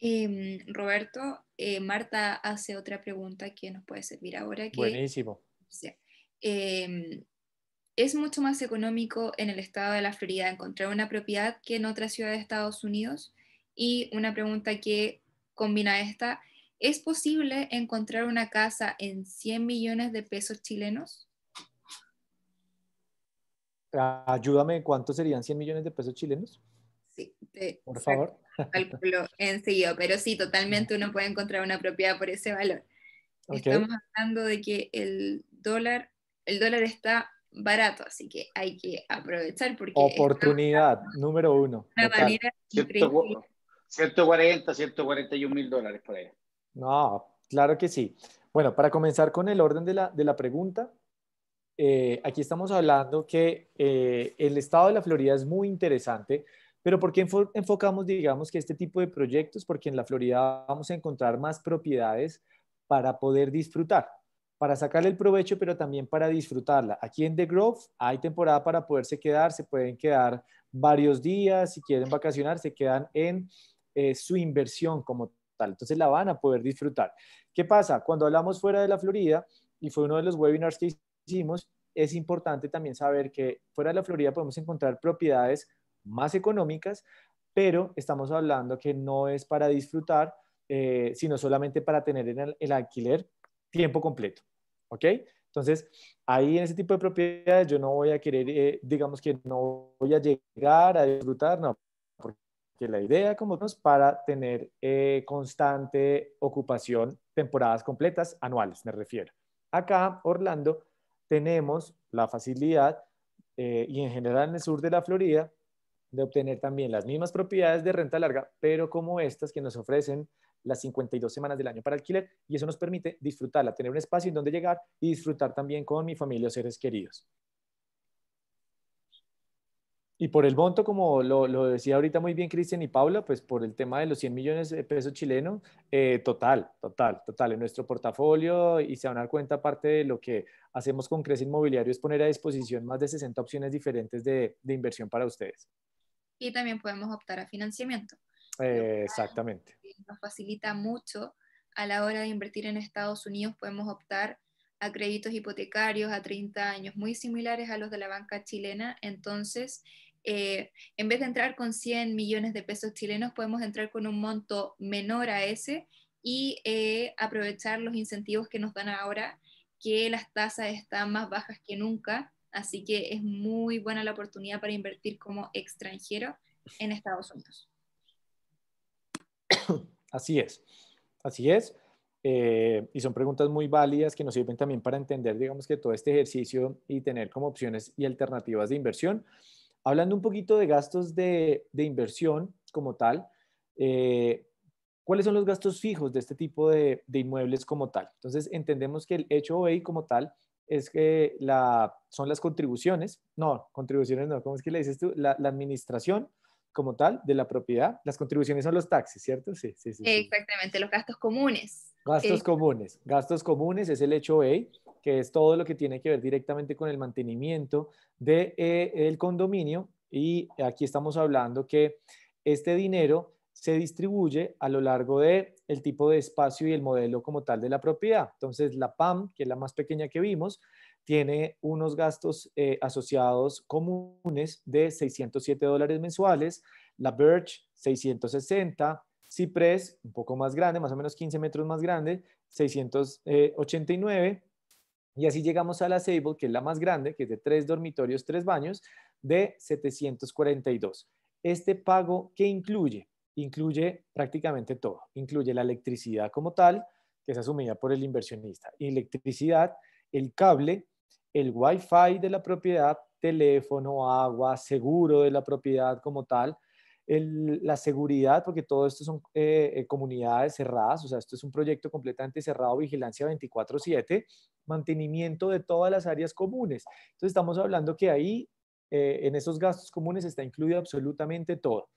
Em, Roberto, eh, Marta hace otra pregunta que nos puede servir ahora. Que, Buenísimo. Em, es mucho más económico en el estado de la Florida encontrar una propiedad que en otra ciudad de Estados Unidos. Y una pregunta que combina esta, ¿es posible encontrar una casa en 100 millones de pesos chilenos? Ayúdame, ¿cuánto serían 100 millones de pesos chilenos? Sí, por favor. Calculo enseguida, pero sí, totalmente uno puede encontrar una propiedad por ese valor. Estamos hablando de que el dólar, el dólar está barato, así que hay que aprovechar porque... Oportunidad, número uno. 140, 141 mil dólares por ahí. No, claro que sí. Bueno, para comenzar con el orden de la, pregunta, eh, aquí estamos hablando que eh, el estado de la Florida es muy interesante, pero ¿por qué enfocamos, digamos, que este tipo de proyectos? Porque en la Florida vamos a encontrar más propiedades para poder disfrutar para sacarle el provecho, pero también para disfrutarla. Aquí en The Grove hay temporada para poderse quedar, se pueden quedar varios días, si quieren vacacionar, se quedan en eh, su inversión como tal. Entonces la van a poder disfrutar. ¿Qué pasa? Cuando hablamos fuera de la Florida, y fue uno de los webinars que hicimos, es importante también saber que fuera de la Florida podemos encontrar propiedades más económicas, pero estamos hablando que no es para disfrutar, eh, sino solamente para tener el alquiler tiempo completo. ¿Ok? Entonces, ahí en ese tipo de propiedades yo no voy a querer, eh, digamos que no voy a llegar a disfrutar, no, porque la idea como es para tener eh, constante ocupación, temporadas completas, anuales, me refiero. Acá, Orlando, tenemos la facilidad eh, y en general en el sur de la Florida de obtener también las mismas propiedades de renta larga, pero como estas que nos ofrecen las 52 semanas del año para alquiler y eso nos permite disfrutarla, tener un espacio en donde llegar y disfrutar también con mi familia o seres queridos. Y por el monto, como lo, lo decía ahorita muy bien Cristian y Paula, pues por el tema de los 100 millones de pesos chilenos, eh, total, total, total, en nuestro portafolio y se van a dar cuenta, parte de lo que hacemos con Crece Inmobiliario es poner a disposición más de 60 opciones diferentes de, de inversión para ustedes. Y también podemos optar a financiamiento. Eh, exactamente. Nos facilita mucho a la hora de invertir en Estados Unidos, podemos optar a créditos hipotecarios a 30 años, muy similares a los de la banca chilena. Entonces, eh, en vez de entrar con 100 millones de pesos chilenos, podemos entrar con un monto menor a ese y eh, aprovechar los incentivos que nos dan ahora, que las tasas están más bajas que nunca. Así que es muy buena la oportunidad para invertir como extranjero en Estados Unidos. Así es, así es. Eh, y son preguntas muy válidas que nos sirven también para entender, digamos que todo este ejercicio y tener como opciones y alternativas de inversión. Hablando un poquito de gastos de, inversión como tal, eh, ¿cuáles son los gastos fijos de este tipo de, inmuebles como tal? Entonces, entendemos que el hecho hoy como tal es que la, son las contribuciones, no, contribuciones no, ¿cómo es que le dices tú? La, la administración como tal de la propiedad. Las contribuciones son los taxis, ¿cierto? Sí, sí, sí. Exactamente, los gastos comunes. Gastos eh, comunes. Gastos comunes es el hecho A, que es todo lo que tiene que ver directamente con el mantenimiento del de, eh, el condominio. Y aquí estamos hablando que este dinero se distribuye a lo largo de el tipo de espacio y el modelo como tal de la propiedad. Entonces, la PAM, que es la más pequeña que vimos, tiene unos gastos eh, asociados comunes de 607 dólares mensuales, la Birch 660, Cypress, un poco más grande, más o menos 15 metros más grande, 689. Y así llegamos a la Sable, que es la más grande, que es de tres dormitorios, tres baños, de 742. Este pago, ¿qué incluye? Incluye prácticamente todo. Incluye la electricidad como tal, que es asumida por el inversionista. Electricidad, el cable, el wifi de la propiedad, teléfono, agua, seguro de la propiedad como tal, la seguridad, porque todo esto son eh, eh, comunidades cerradas, o sea, esto es un proyecto completamente cerrado, vigilancia 24/7, mantenimiento de todas las áreas comunes. Entonces estamos hablando que ahí, eh, en esos gastos comunes, está incluido absolutamente todo.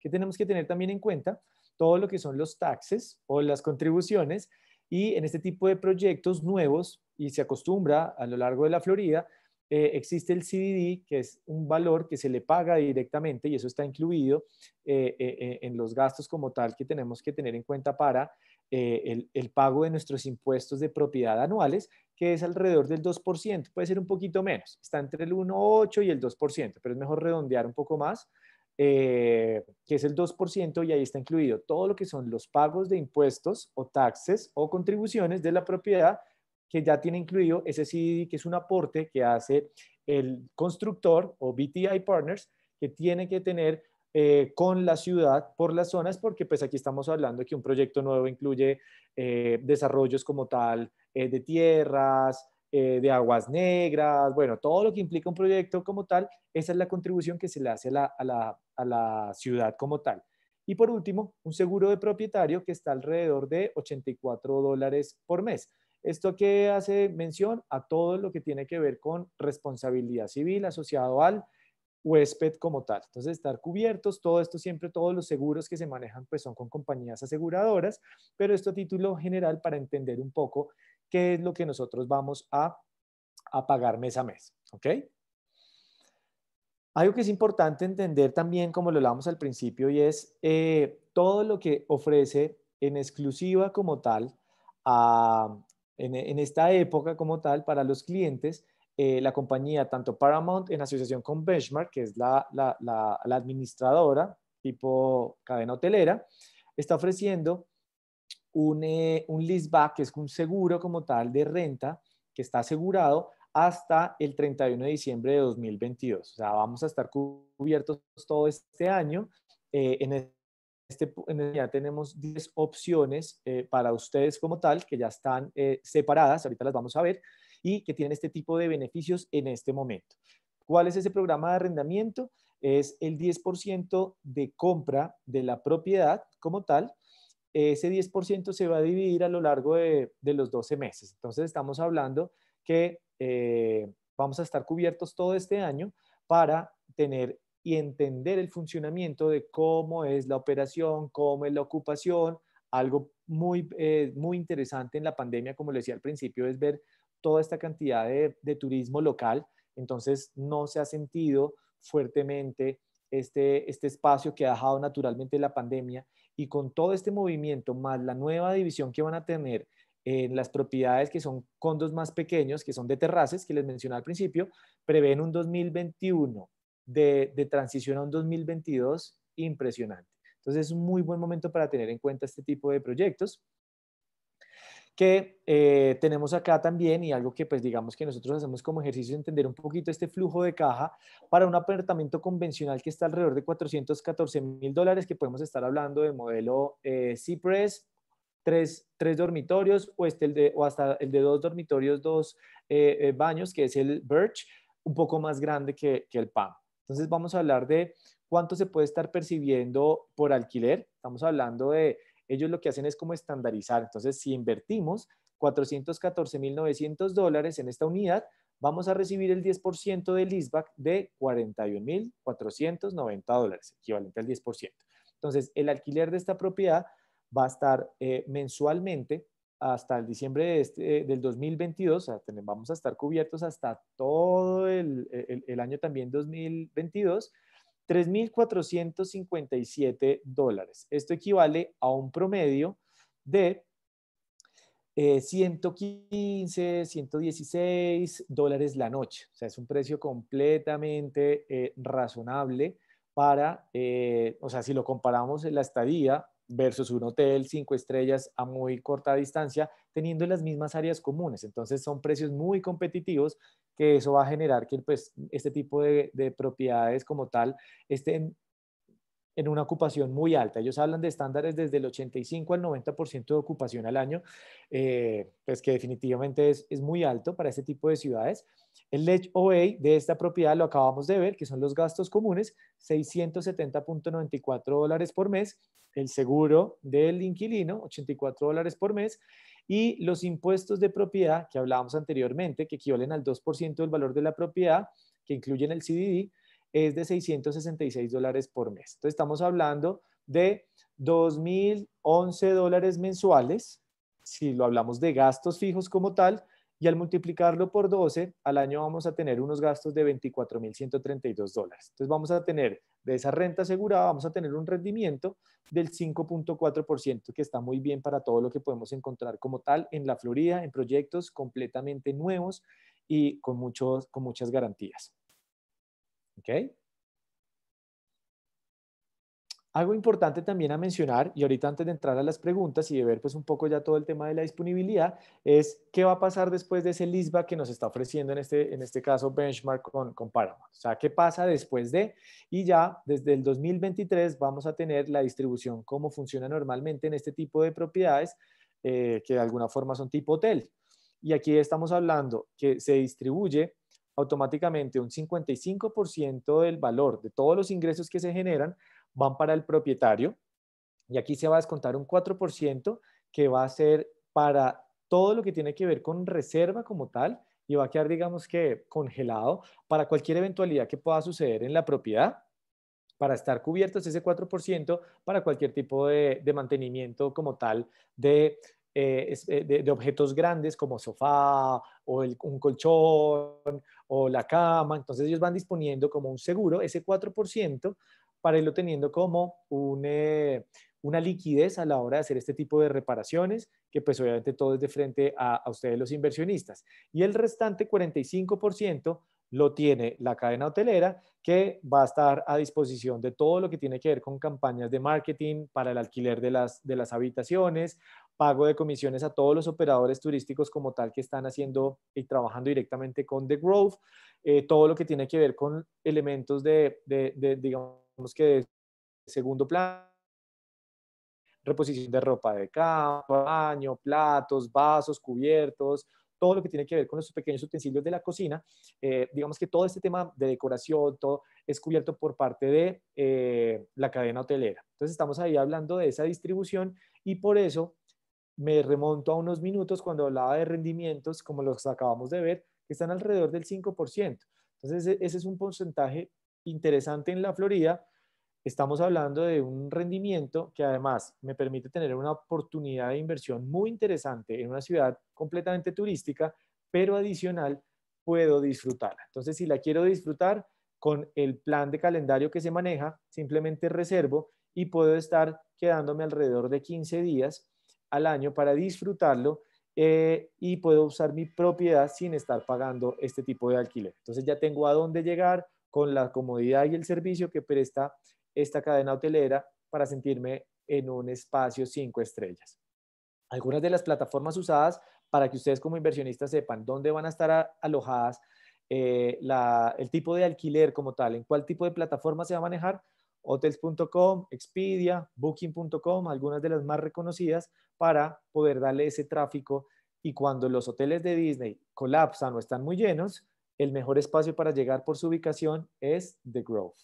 ¿Qué tenemos que tener también en cuenta? Todo lo que son los taxes o las contribuciones, y en este tipo de proyectos nuevos, y se acostumbra a lo largo de la Florida, eh, existe el CDD, que es un valor que se le paga directamente y eso está incluido eh, eh, en los gastos como tal que tenemos que tener en cuenta para el, el, pago de nuestros impuestos de propiedad anuales, que es alrededor del 2%, puede ser un poquito menos, está entre el 1,8 y el 2%, pero es mejor redondear un poco más eh, que es el 2%, y ahí está incluido todo lo que son los pagos de impuestos o taxes o contribuciones de la propiedad, que ya tiene incluido ese CDD, que es un aporte que hace el constructor o BTI Partners, que tiene que tener eh, con la ciudad por las zonas, porque pues aquí estamos hablando que un proyecto nuevo incluye eh, desarrollos como tal de tierras, eh, de aguas negras, bueno, todo lo que implica un proyecto como tal, esa es la contribución que se le hace a la, a la ciudad como tal. Y por último, un seguro de propietario que está alrededor de 84 dólares por mes. Esto que hace mención a todo lo que tiene que ver con responsabilidad civil asociado al huésped como tal. Entonces, estar cubiertos, todo esto siempre, todos los seguros que se manejan pues son con compañías aseguradoras, pero esto a título general para entender un poco qué es lo que nosotros vamos a, pagar mes a mes. ¿Ok? Algo que es importante entender también, como lo hablamos al principio, y es eh, todo lo que ofrece en exclusiva como tal, en, esta época como tal, para los clientes, eh, la compañía, tanto Paramount en asociación con Benchmark, que es la administradora tipo cadena hotelera, está ofreciendo un, eh, un leaseback, que es un seguro como tal de renta que está asegurado hasta el 31 de diciembre de 2022. O sea, vamos a estar cubiertos todo este año. Eh, en, este, ya tenemos 10 opciones eh, para ustedes como tal, que ya están separadas, ahorita las vamos a ver, y que tienen este tipo de beneficios en este momento. ¿Cuál es ese programa de arrendamiento? Es el 10% de compra de la propiedad como tal, ese 10% se va a dividir a lo largo de, los 12 meses. Entonces estamos hablando que eh, vamos a estar cubiertos todo este año para tener y entender el funcionamiento de cómo es la operación, cómo es la ocupación. Algo muy, eh, muy interesante en la pandemia, como le decía al principio, es ver toda esta cantidad de, turismo local. Entonces no se ha sentido fuertemente este, este espacio que ha dejado naturalmente la pandemia y con todo este movimiento, más la nueva división que van a tener en las propiedades que son condos más pequeños, que son de terraces, que les mencioné al principio, prevén un 2021 de, transición a un 2022 impresionante. Entonces es un muy buen momento para tener en cuenta este tipo de proyectos que eh, tenemos acá también y algo que pues digamos que nosotros hacemos como ejercicio es entender un poquito este flujo de caja para un apartamento convencional que está alrededor de 414 mil dólares que podemos estar hablando de modelo eh, Cypress, tres, tres, dormitorios o, este de, o hasta el de dos dormitorios, dos eh, eh, baños que es el Birch, un poco más grande que, que el PAM. Entonces vamos a hablar de cuánto se puede estar percibiendo por alquiler. Estamos hablando de ellos lo que hacen es como estandarizar. Entonces, si invertimos 414.900 dólares en esta unidad, vamos a recibir el 10% del ISBAC de 41.490 dólares, equivalente al 10%. Entonces, el alquiler de esta propiedad va a estar eh, mensualmente hasta el diciembre de este, eh, del 2022, vamos a estar cubiertos hasta todo el, el año también 2022 3.457 dólares. Esto equivale a un promedio de 115, eh, 116 dólares la noche. O sea, es un precio completamente eh, razonable para, eh, o sea, si lo comparamos en la estadía versus un hotel cinco estrellas a muy corta distancia, teniendo las mismas áreas comunes. Entonces son precios muy competitivos que eso va a generar que pues, este tipo de, propiedades como tal estén en una ocupación muy alta. Ellos hablan de estándares desde el 85 al 90% de ocupación al año, eh, pues que definitivamente es, es, muy alto para este tipo de ciudades. El Ledge OA de esta propiedad lo acabamos de ver, que son los gastos comunes, 670.94 dólares por mes el seguro del inquilino, 84 dólares por mes, y los impuestos de propiedad que hablábamos anteriormente, que equivalen al 2% del valor de la propiedad, que incluyen el CDD, es de 666 dólares por mes. Entonces estamos hablando de 2.011 dólares mensuales, si lo hablamos de gastos fijos como tal, y al multiplicarlo por 12, al año vamos a tener unos gastos de 24.132 dólares. Entonces vamos a tener de esa renta asegurada, vamos a tener un rendimiento del 5.4%, que está muy bien para todo lo que podemos encontrar como tal en la Florida, en proyectos completamente nuevos y con, muchos, con muchas garantías. ¿Ok? Algo importante también a mencionar, y ahorita antes de entrar a las preguntas y de ver pues un poco ya todo el tema de la disponibilidad, es qué va a pasar después de ese LISBA que nos está ofreciendo en este, en este caso Benchmark con, con Paramount. O sea, qué pasa después de, y ya desde el 2023 vamos a tener la distribución como funciona normalmente en este tipo de propiedades, eh, que de alguna forma son tipo hotel. Y aquí estamos hablando que se distribuye automáticamente un 55% del valor de todos los ingresos que se generan van para el propietario y aquí se va a descontar un 4% que va a ser para todo lo que tiene que ver con reserva como tal y va a quedar, digamos que, congelado para cualquier eventualidad que pueda suceder en la propiedad para estar cubiertos ese 4% para cualquier tipo de, mantenimiento como tal eh, eh, de, objetos grandes como sofá o un colchón o la cama. Entonces ellos van disponiendo como un seguro ese 4% para irlo teniendo como eh, una liquidez a la hora de hacer este tipo de reparaciones, que pues obviamente todo es de frente a, a ustedes los inversionistas. Y el restante 45% lo tiene la cadena hotelera que va a estar a disposición de todo lo que tiene que ver con campañas de marketing para el alquiler de las, de las habitaciones, pago de comisiones a todos los operadores turísticos como tal que están haciendo y trabajando directamente con The Grove, eh, todo lo que tiene que ver con elementos de digamos, que segundo plano, reposición de ropa de cama, baño, platos, vasos, cubiertos, todo lo que tiene que ver con los pequeños utensilios de la cocina. Eh, digamos que todo este tema de decoración, todo es cubierto por parte de eh, la cadena hotelera. Entonces estamos ahí hablando de esa distribución y por eso me remonto a unos minutos cuando hablaba de rendimientos, como los acabamos de ver, que están alrededor del 5%. Entonces ese es un porcentaje interesante en la Florida, estamos hablando de un rendimiento que además me permite tener una oportunidad de inversión muy interesante en una ciudad completamente turística, pero adicional puedo disfrutarla. Entonces, si la quiero disfrutar con el plan de calendario que se maneja, simplemente reservo y puedo estar quedándome alrededor de 15 días al año para disfrutarlo eh, y puedo usar mi propiedad sin estar pagando este tipo de alquiler. Entonces ya tengo a dónde llegar, con la comodidad y el servicio que presta esta cadena hotelera para sentirme en un espacio cinco estrellas. Algunas de las plataformas usadas para que ustedes como inversionistas sepan dónde van a estar alojadas, eh, el tipo de alquiler como tal, en cuál tipo de plataforma se va a manejar, hotels.com, Expedia, booking.com, algunas de las más reconocidas para poder darle ese tráfico y cuando los hoteles de Disney colapsan o están muy llenos, el mejor espacio para llegar por su ubicación es The Grove.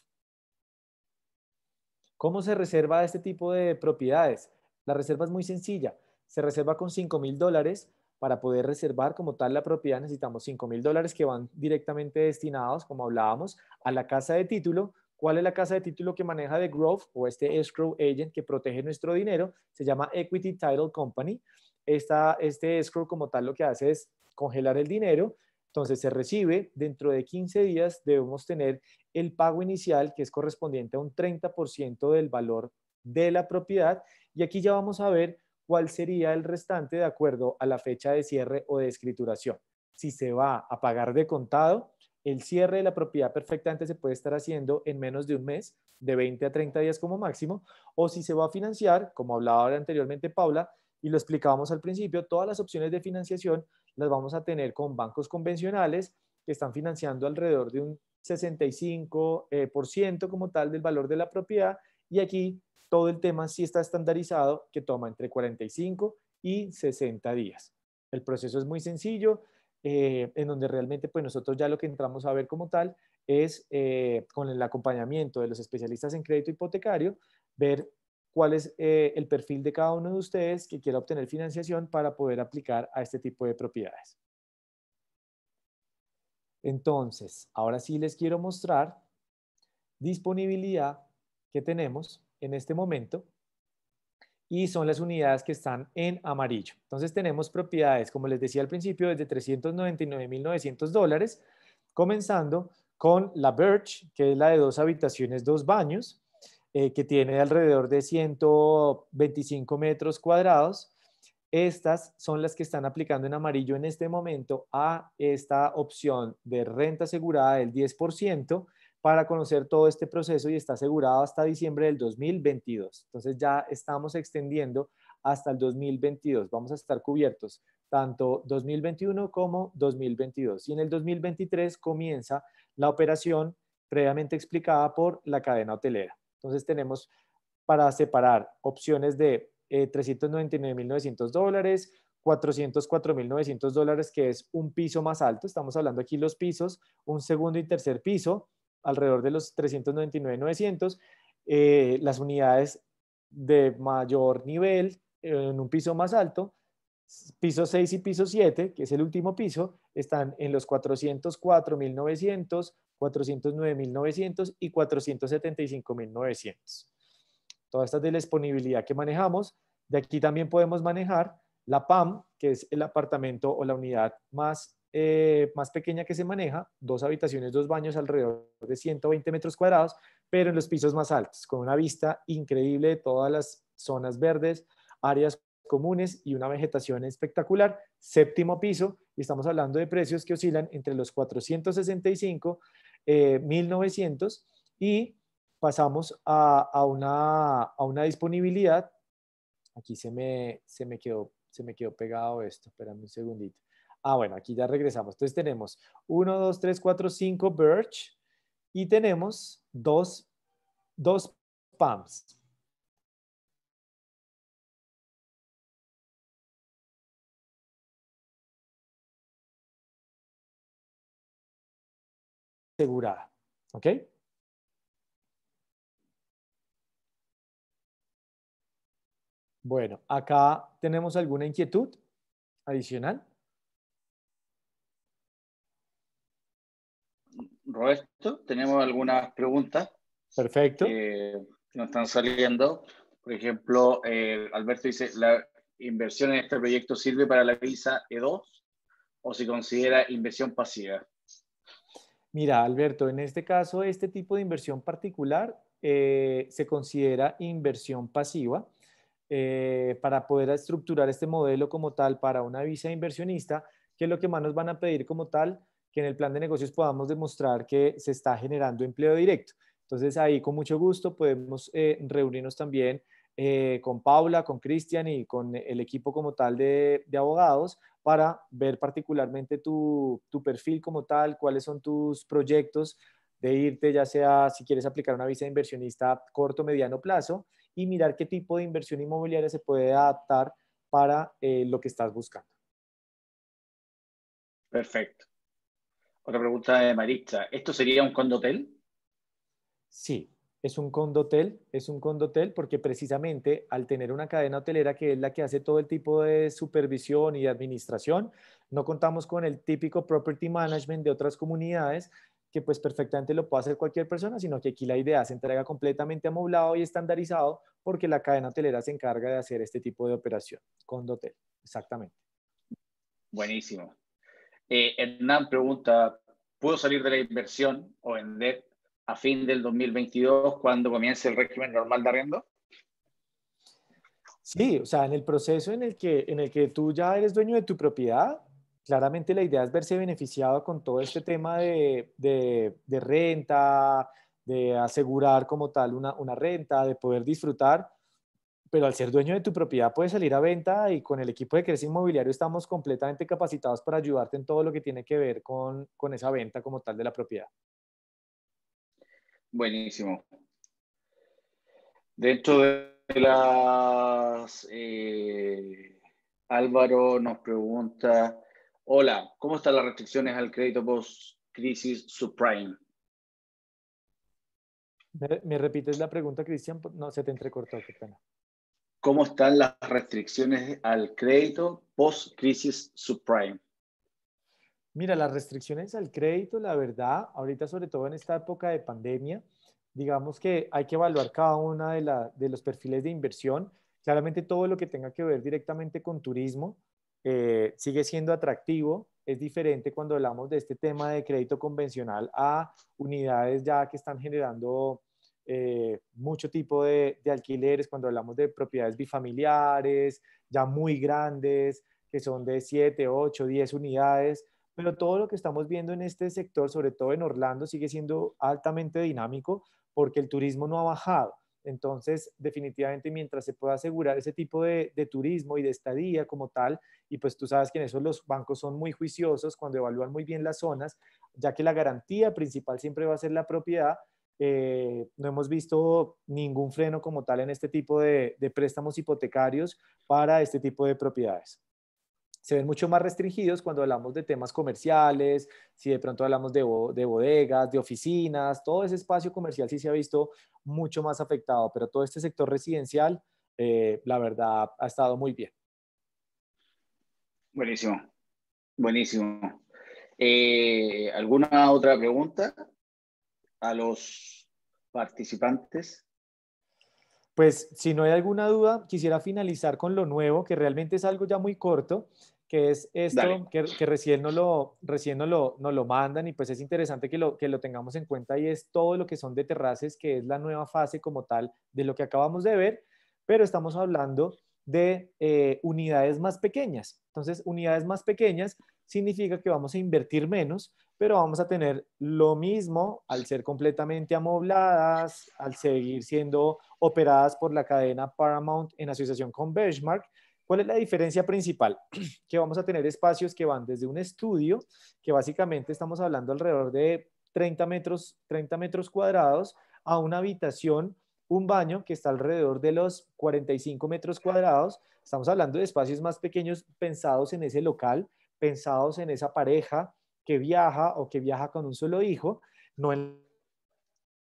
¿Cómo se reserva este tipo de propiedades? La reserva es muy sencilla. Se reserva con 5 mil dólares. Para poder reservar como tal la propiedad necesitamos 5 mil dólares que van directamente destinados, como hablábamos, a la casa de título. ¿Cuál es la casa de título que maneja The Grove o este escrow agent que protege nuestro dinero? Se llama Equity Title Company. Esta, este escrow como tal lo que hace es congelar el dinero entonces se recibe, dentro de 15 días debemos tener el pago inicial que es correspondiente a un 30% del valor de la propiedad y aquí ya vamos a ver cuál sería el restante de acuerdo a la fecha de cierre o de escrituración. Si se va a pagar de contado, el cierre de la propiedad perfectamente se puede estar haciendo en menos de un mes, de 20 a 30 días como máximo, o si se va a financiar, como hablaba anteriormente Paula, y lo explicábamos al principio, todas las opciones de financiación las vamos a tener con bancos convencionales que están financiando alrededor de un 65% eh, por ciento como tal del valor de la propiedad y aquí todo el tema sí está estandarizado que toma entre 45 y 60 días. El proceso es muy sencillo, eh, en donde realmente pues nosotros ya lo que entramos a ver como tal es eh, con el acompañamiento de los especialistas en crédito hipotecario, ver cuál es eh, el perfil de cada uno de ustedes que quiera obtener financiación para poder aplicar a este tipo de propiedades. Entonces, ahora sí les quiero mostrar disponibilidad que tenemos en este momento y son las unidades que están en amarillo. Entonces tenemos propiedades, como les decía al principio, desde 399.900 dólares, comenzando con la Birch, que es la de dos habitaciones, dos baños, eh, que tiene alrededor de 125 metros cuadrados. Estas son las que están aplicando en amarillo en este momento a esta opción de renta asegurada del 10% para conocer todo este proceso y está asegurado hasta diciembre del 2022. Entonces ya estamos extendiendo hasta el 2022. Vamos a estar cubiertos tanto 2021 como 2022. Y en el 2023 comienza la operación previamente explicada por la cadena hotelera. Entonces tenemos para separar opciones de eh, 399.900 dólares, 404.900 dólares, que es un piso más alto. Estamos hablando aquí los pisos, un segundo y tercer piso, alrededor de los 399.900. Eh, las unidades de mayor nivel en un piso más alto, Piso 6 y piso 7, que es el último piso, están en los 404.900, 409.900 y 475.900. Todas estas de la disponibilidad que manejamos. De aquí también podemos manejar la PAM, que es el apartamento o la unidad más, eh, más pequeña que se maneja, dos habitaciones, dos baños, alrededor de 120 metros cuadrados, pero en los pisos más altos, con una vista increíble de todas las zonas verdes, áreas comunes y una vegetación espectacular, séptimo piso, y estamos hablando de precios que oscilan entre los 465, 1900 eh, y pasamos a, a, una, a una disponibilidad, aquí se me, se me quedó se me quedó pegado esto, espérame un segundito. Ah, bueno, aquí ya regresamos. Entonces tenemos 1, 2, 3, 4, 5 birch y tenemos dos, dos asegurada. ¿Ok? Bueno, acá tenemos alguna inquietud adicional. Roberto, tenemos algunas preguntas. Perfecto. nos están saliendo. Por ejemplo, eh, Alberto dice, ¿la inversión en este proyecto sirve para la visa E2 o se considera inversión pasiva? Mira, Alberto, en este caso, este tipo de inversión particular eh, se considera inversión pasiva. Eh, para poder estructurar este modelo como tal para una visa inversionista, que es lo que más nos van a pedir como tal, que en el plan de negocios podamos demostrar que se está generando empleo directo. Entonces ahí con mucho gusto podemos eh, reunirnos también con Paula, con Cristian y con el equipo como tal de abogados para ver particularmente tu, perfil como tal, cuáles son tus proyectos de irte, ya sea si quieres aplicar una visa de inversionista corto, mediano plazo, y mirar qué tipo de inversión inmobiliaria se puede adaptar para eh, lo que estás buscando. Perfecto. Otra pregunta de Maritza. ¿Esto sería un condotel? Sí, es un condotel, es un condotel porque precisamente al tener una cadena hotelera que es la que hace todo el tipo de supervisión y administración, no contamos con el típico property management de otras comunidades que pues perfectamente lo puede hacer cualquier persona, sino que aquí la idea se entrega completamente amoblado y estandarizado porque la cadena hotelera se encarga de hacer este tipo de operación, condotel, exactamente. Buenísimo. Eh, Hernán pregunta, ¿puedo salir de la inversión o vender a fin del 2022 cuando comience el régimen normal de arriendo? Sí, o sea, en el proceso en el que, en el que tú ya eres dueño de tu propiedad, claramente la idea es verse beneficiado con todo este tema de, renta, de asegurar como tal una, renta, de poder disfrutar, pero al ser dueño de tu propiedad puedes salir a venta y con el equipo de crecimiento Inmobiliario estamos completamente capacitados para ayudarte en todo lo que tiene que ver con, con esa venta como tal de la propiedad. Buenísimo. Dentro de las... Eh, Álvaro nos pregunta, hola, ¿cómo están las restricciones al crédito post-crisis subprime? ¿Me, repites la pregunta, Cristian? Pues, no, se te entrecortó, qué pena. ¿Cómo están las restricciones al crédito post-crisis subprime? Mira, las restricciones al crédito, la verdad, ahorita sobre todo en esta época de pandemia, digamos que hay que evaluar cada una de, la, de los perfiles de inversión. Claramente todo lo que tenga que ver directamente con turismo eh, sigue siendo atractivo. Es diferente cuando hablamos de este tema de crédito convencional a unidades ya que están generando eh, mucho tipo de, de alquileres, cuando hablamos de propiedades bifamiliares, ya muy grandes, que son de 7, 8, 10 unidades pero todo lo que estamos viendo en este sector, sobre todo en Orlando, sigue siendo altamente dinámico porque el turismo no ha bajado. Entonces, definitivamente, mientras se pueda asegurar ese tipo de, turismo y de estadía como tal, y pues tú sabes que en eso los bancos son muy juiciosos cuando evalúan muy bien las zonas, ya que la garantía principal siempre va a ser la propiedad, eh, no hemos visto ningún freno como tal en este tipo de préstamos hipotecarios para este tipo de propiedades se ven mucho más restringidos cuando hablamos de temas comerciales, si de pronto hablamos de, bodegas, de oficinas, todo ese espacio comercial sí se ha visto mucho más afectado, pero todo este sector residencial, eh, la verdad, ha estado muy bien. Buenísimo, buenísimo. Eh, ¿Alguna otra pregunta a los participantes? Pues si no hay alguna duda, quisiera finalizar con lo nuevo, que realmente es algo ya muy corto, que es esto que, recién, no lo, recién no lo, no lo mandan y pues es interesante que lo, que lo tengamos en cuenta y es todo lo que son de terraces, que es la nueva fase como tal de lo que acabamos de ver, pero estamos hablando de eh, unidades más pequeñas. Entonces, unidades más pequeñas significa que vamos a invertir menos, pero vamos a tener lo mismo al ser completamente amobladas, al seguir siendo operadas por la cadena Paramount en asociación con Benchmark ¿Cuál es la diferencia principal? Que vamos a tener espacios que van desde un estudio, que básicamente estamos hablando alrededor de 30 metros, 30 metros cuadrados, a una habitación, un baño que está alrededor de los 45 metros cuadrados. Estamos hablando de espacios más pequeños pensados en ese local, pensados en esa pareja que viaja o que viaja con un solo hijo, no en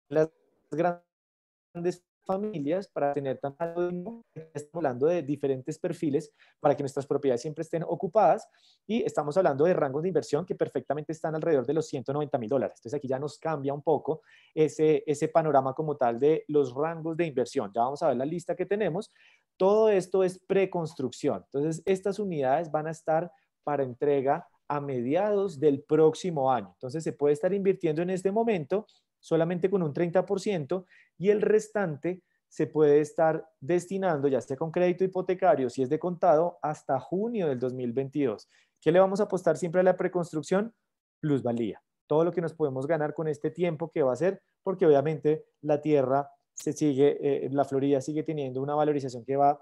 las grandes familias para tener tanto estamos hablando de diferentes perfiles para que nuestras propiedades siempre estén ocupadas y estamos hablando de rangos de inversión que perfectamente están alrededor de los 190 mil dólares. Entonces aquí ya nos cambia un poco ese, ese panorama como tal de los rangos de inversión. Ya vamos a ver la lista que tenemos. Todo esto es preconstrucción. Entonces estas unidades van a estar para entrega a mediados del próximo año. Entonces se puede estar invirtiendo en este momento solamente con un 30% y el restante se puede estar destinando, ya sea con crédito hipotecario, si es de contado, hasta junio del 2022. ¿Qué le vamos a apostar siempre a la preconstrucción? Plusvalía. Todo lo que nos podemos ganar con este tiempo que va a ser, porque obviamente la tierra se sigue, eh, la Florida sigue teniendo una valorización que va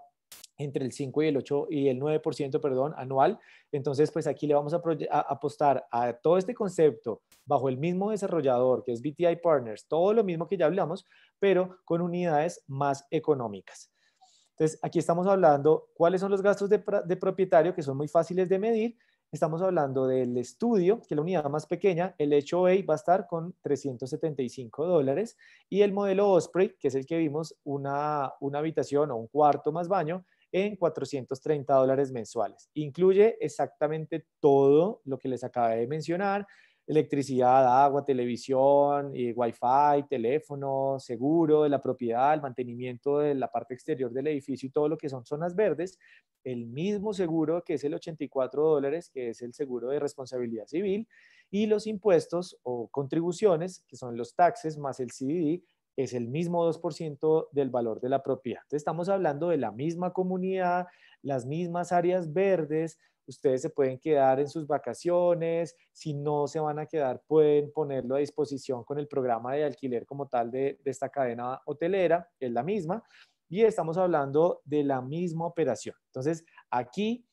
entre el 5 y el 8 y el 9%, perdón, anual. Entonces, pues aquí le vamos a, apostar a todo este concepto bajo el mismo desarrollador que es BTI Partners, todo lo mismo que ya hablamos, pero con unidades más económicas. Entonces, aquí estamos hablando cuáles son los gastos de, propietario que son muy fáciles de medir. Estamos hablando del estudio, que es la unidad más pequeña, el HOA va a estar con 375 dólares y el modelo Osprey, que es el que vimos, una, una habitación o un cuarto más baño, en 430 dólares mensuales. Incluye exactamente todo lo que les acabé de mencionar, electricidad, agua, televisión, y eh, wifi, teléfono, seguro de la propiedad, el mantenimiento de la parte exterior del edificio y todo lo que son zonas verdes, el mismo seguro que es el 84 dólares, que es el seguro de responsabilidad civil, y los impuestos o contribuciones, que son los taxes más el CDD, es el mismo 2% del valor de la propiedad. Entonces, estamos hablando de la misma comunidad, las mismas áreas verdes, ustedes se pueden quedar en sus vacaciones, si no se van a quedar pueden ponerlo a disposición con el programa de alquiler como tal de, esta cadena hotelera, es la misma, y estamos hablando de la misma operación. Entonces, aquí...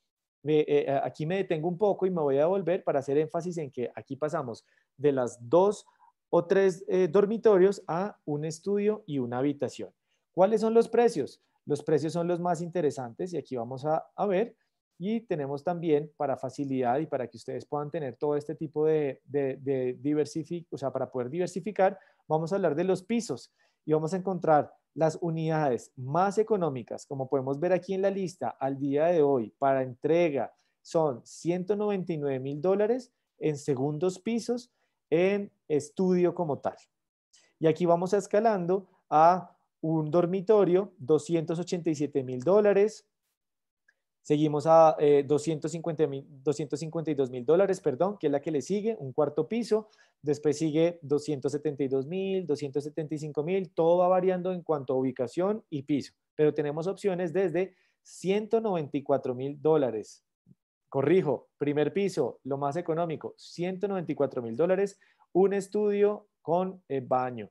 Eh, eh, aquí me detengo un poco y me voy a devolver para hacer énfasis en que aquí pasamos de las dos o tres eh, dormitorios a un estudio y una habitación. ¿Cuáles son los precios? Los precios son los más interesantes y aquí vamos a, ver. Y tenemos también para facilidad y para que ustedes puedan tener todo este tipo de, de, o sea, para poder diversificar, vamos a hablar de los pisos y vamos a encontrar las unidades más económicas, como podemos ver aquí en la lista, al día de hoy, para entrega son 199 mil dólares en segundos pisos en estudio como tal. Y aquí vamos escalando a un dormitorio, 287 mil dólares. Seguimos a eh, 250, 252 mil dólares, perdón, que es la que le sigue, un cuarto piso. Después sigue 272 mil, 275 mil, todo va variando en cuanto a ubicación y piso. Pero tenemos opciones desde 194 mil dólares, corrijo, primer piso, lo más económico, 194 mil dólares, un estudio con eh, baño.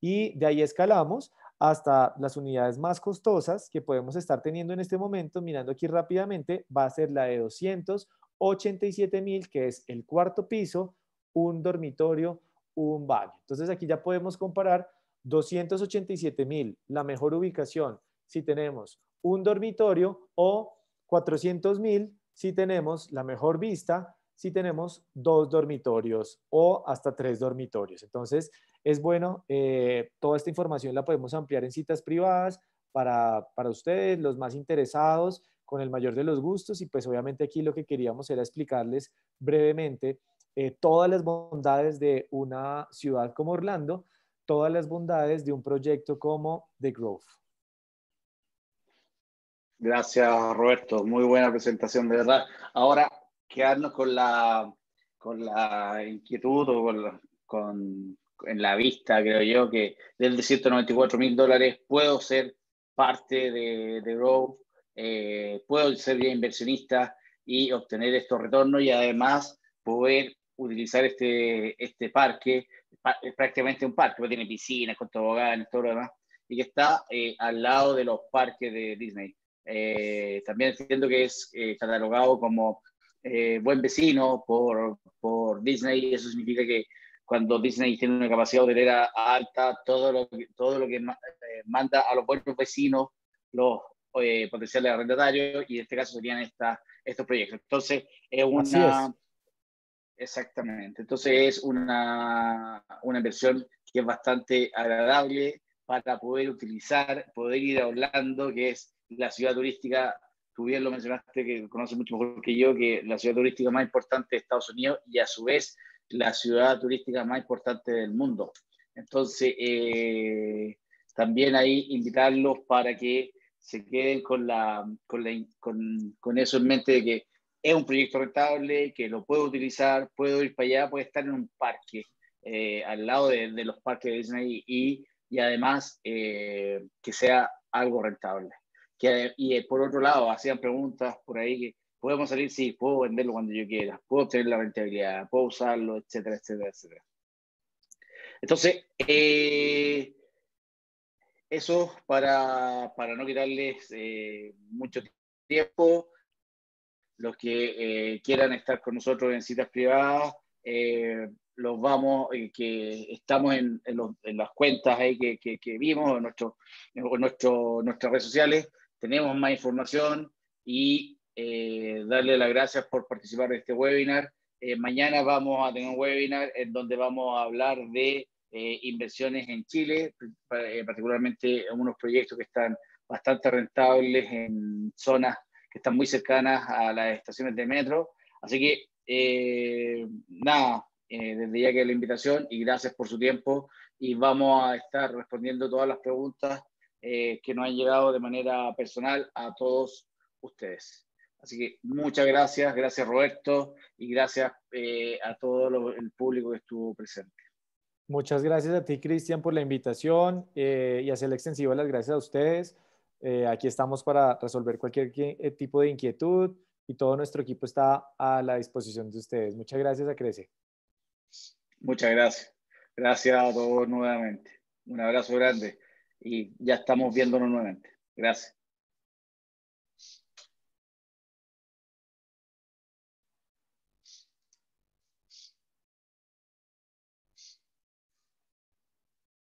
Y de ahí escalamos hasta las unidades más costosas que podemos estar teniendo en este momento, mirando aquí rápidamente, va a ser la de 287 mil, que es el cuarto piso, un dormitorio, un baño. Entonces aquí ya podemos comparar 287 mil, la mejor ubicación, si tenemos un dormitorio o 400 mil si tenemos la mejor vista, si tenemos dos dormitorios o hasta tres dormitorios. Entonces, es bueno, eh, toda esta información la podemos ampliar en citas privadas para, para ustedes, los más interesados, con el mayor de los gustos y pues obviamente aquí lo que queríamos era explicarles brevemente eh, todas las bondades de una ciudad como Orlando, todas las bondades de un proyecto como The Grove. Gracias, Roberto. Muy buena presentación, de verdad. Ahora, quedarnos con la, con la inquietud o con, en la vista, creo yo, que desde 194 mil dólares puedo ser parte de, de eh, puedo ser bien inversionista y obtener estos retornos y además poder utilizar este, este parque, es prácticamente un parque, tiene piscinas con todo lo demás, y que está eh, al lado de los parques de Disney. Eh, también entiendo que es eh, catalogado como eh, buen vecino por, por Disney, eso significa que cuando Disney tiene una capacidad hotelera alta, todo lo que, todo lo que manda a los buenos vecinos, los potenciales arrendatarios, y en este caso serían estas estos proyectos. Entonces, es una... Exactamente. Entonces es una, una, inversión que es bastante agradable para poder utilizar, poder ir hablando, que es la ciudad turística, tú bien lo mencionaste, que conoces mucho mejor que yo, que la ciudad turística más importante de Estados Unidos y a su vez la ciudad turística más importante del mundo. Entonces, eh, también ahí invitarlos para que se queden con, la, con, eso en mente de que es un proyecto rentable, que lo puedo utilizar, puedo ir para allá, puedo estar en un parque, eh, al lado de, los parques de Disney y, además eh, que sea algo rentable y eh, por otro lado, hacían preguntas por ahí que podemos salir, sí, puedo venderlo cuando yo quiera, puedo tener la rentabilidad, puedo usarlo, etcétera, etcétera, etcétera. Entonces, eh, eso para, no quitarles eh, mucho tiempo. Los que quieran estar con nosotros en citas privadas, los vamos, que estamos en, las cuentas que, vimos, en, nuestras redes sociales tenemos más información y eh, darle las gracias por participar de este webinar. Eh, mañana vamos a tener un webinar en donde vamos a hablar de eh, inversiones en Chile, particularmente en unos proyectos que están bastante rentables en zonas que están muy cercanas a las estaciones de metro. Así que, nada, desde ya que la invitación y gracias por su tiempo y vamos a estar respondiendo todas las preguntas eh, que nos han llegado de manera personal a todos ustedes. Así que muchas gracias, gracias Roberto y gracias eh, a todo el público que estuvo presente. Muchas gracias a ti, Cristian, por la invitación eh, y hacerle extensivo las gracias a ustedes. Eh, aquí estamos para resolver cualquier tipo de inquietud y todo nuestro equipo está a la disposición de ustedes. Muchas gracias a Crece. Muchas gracias. Gracias a todos nuevamente. Un abrazo grande y ya estamos viéndonos nuevamente. Gracias.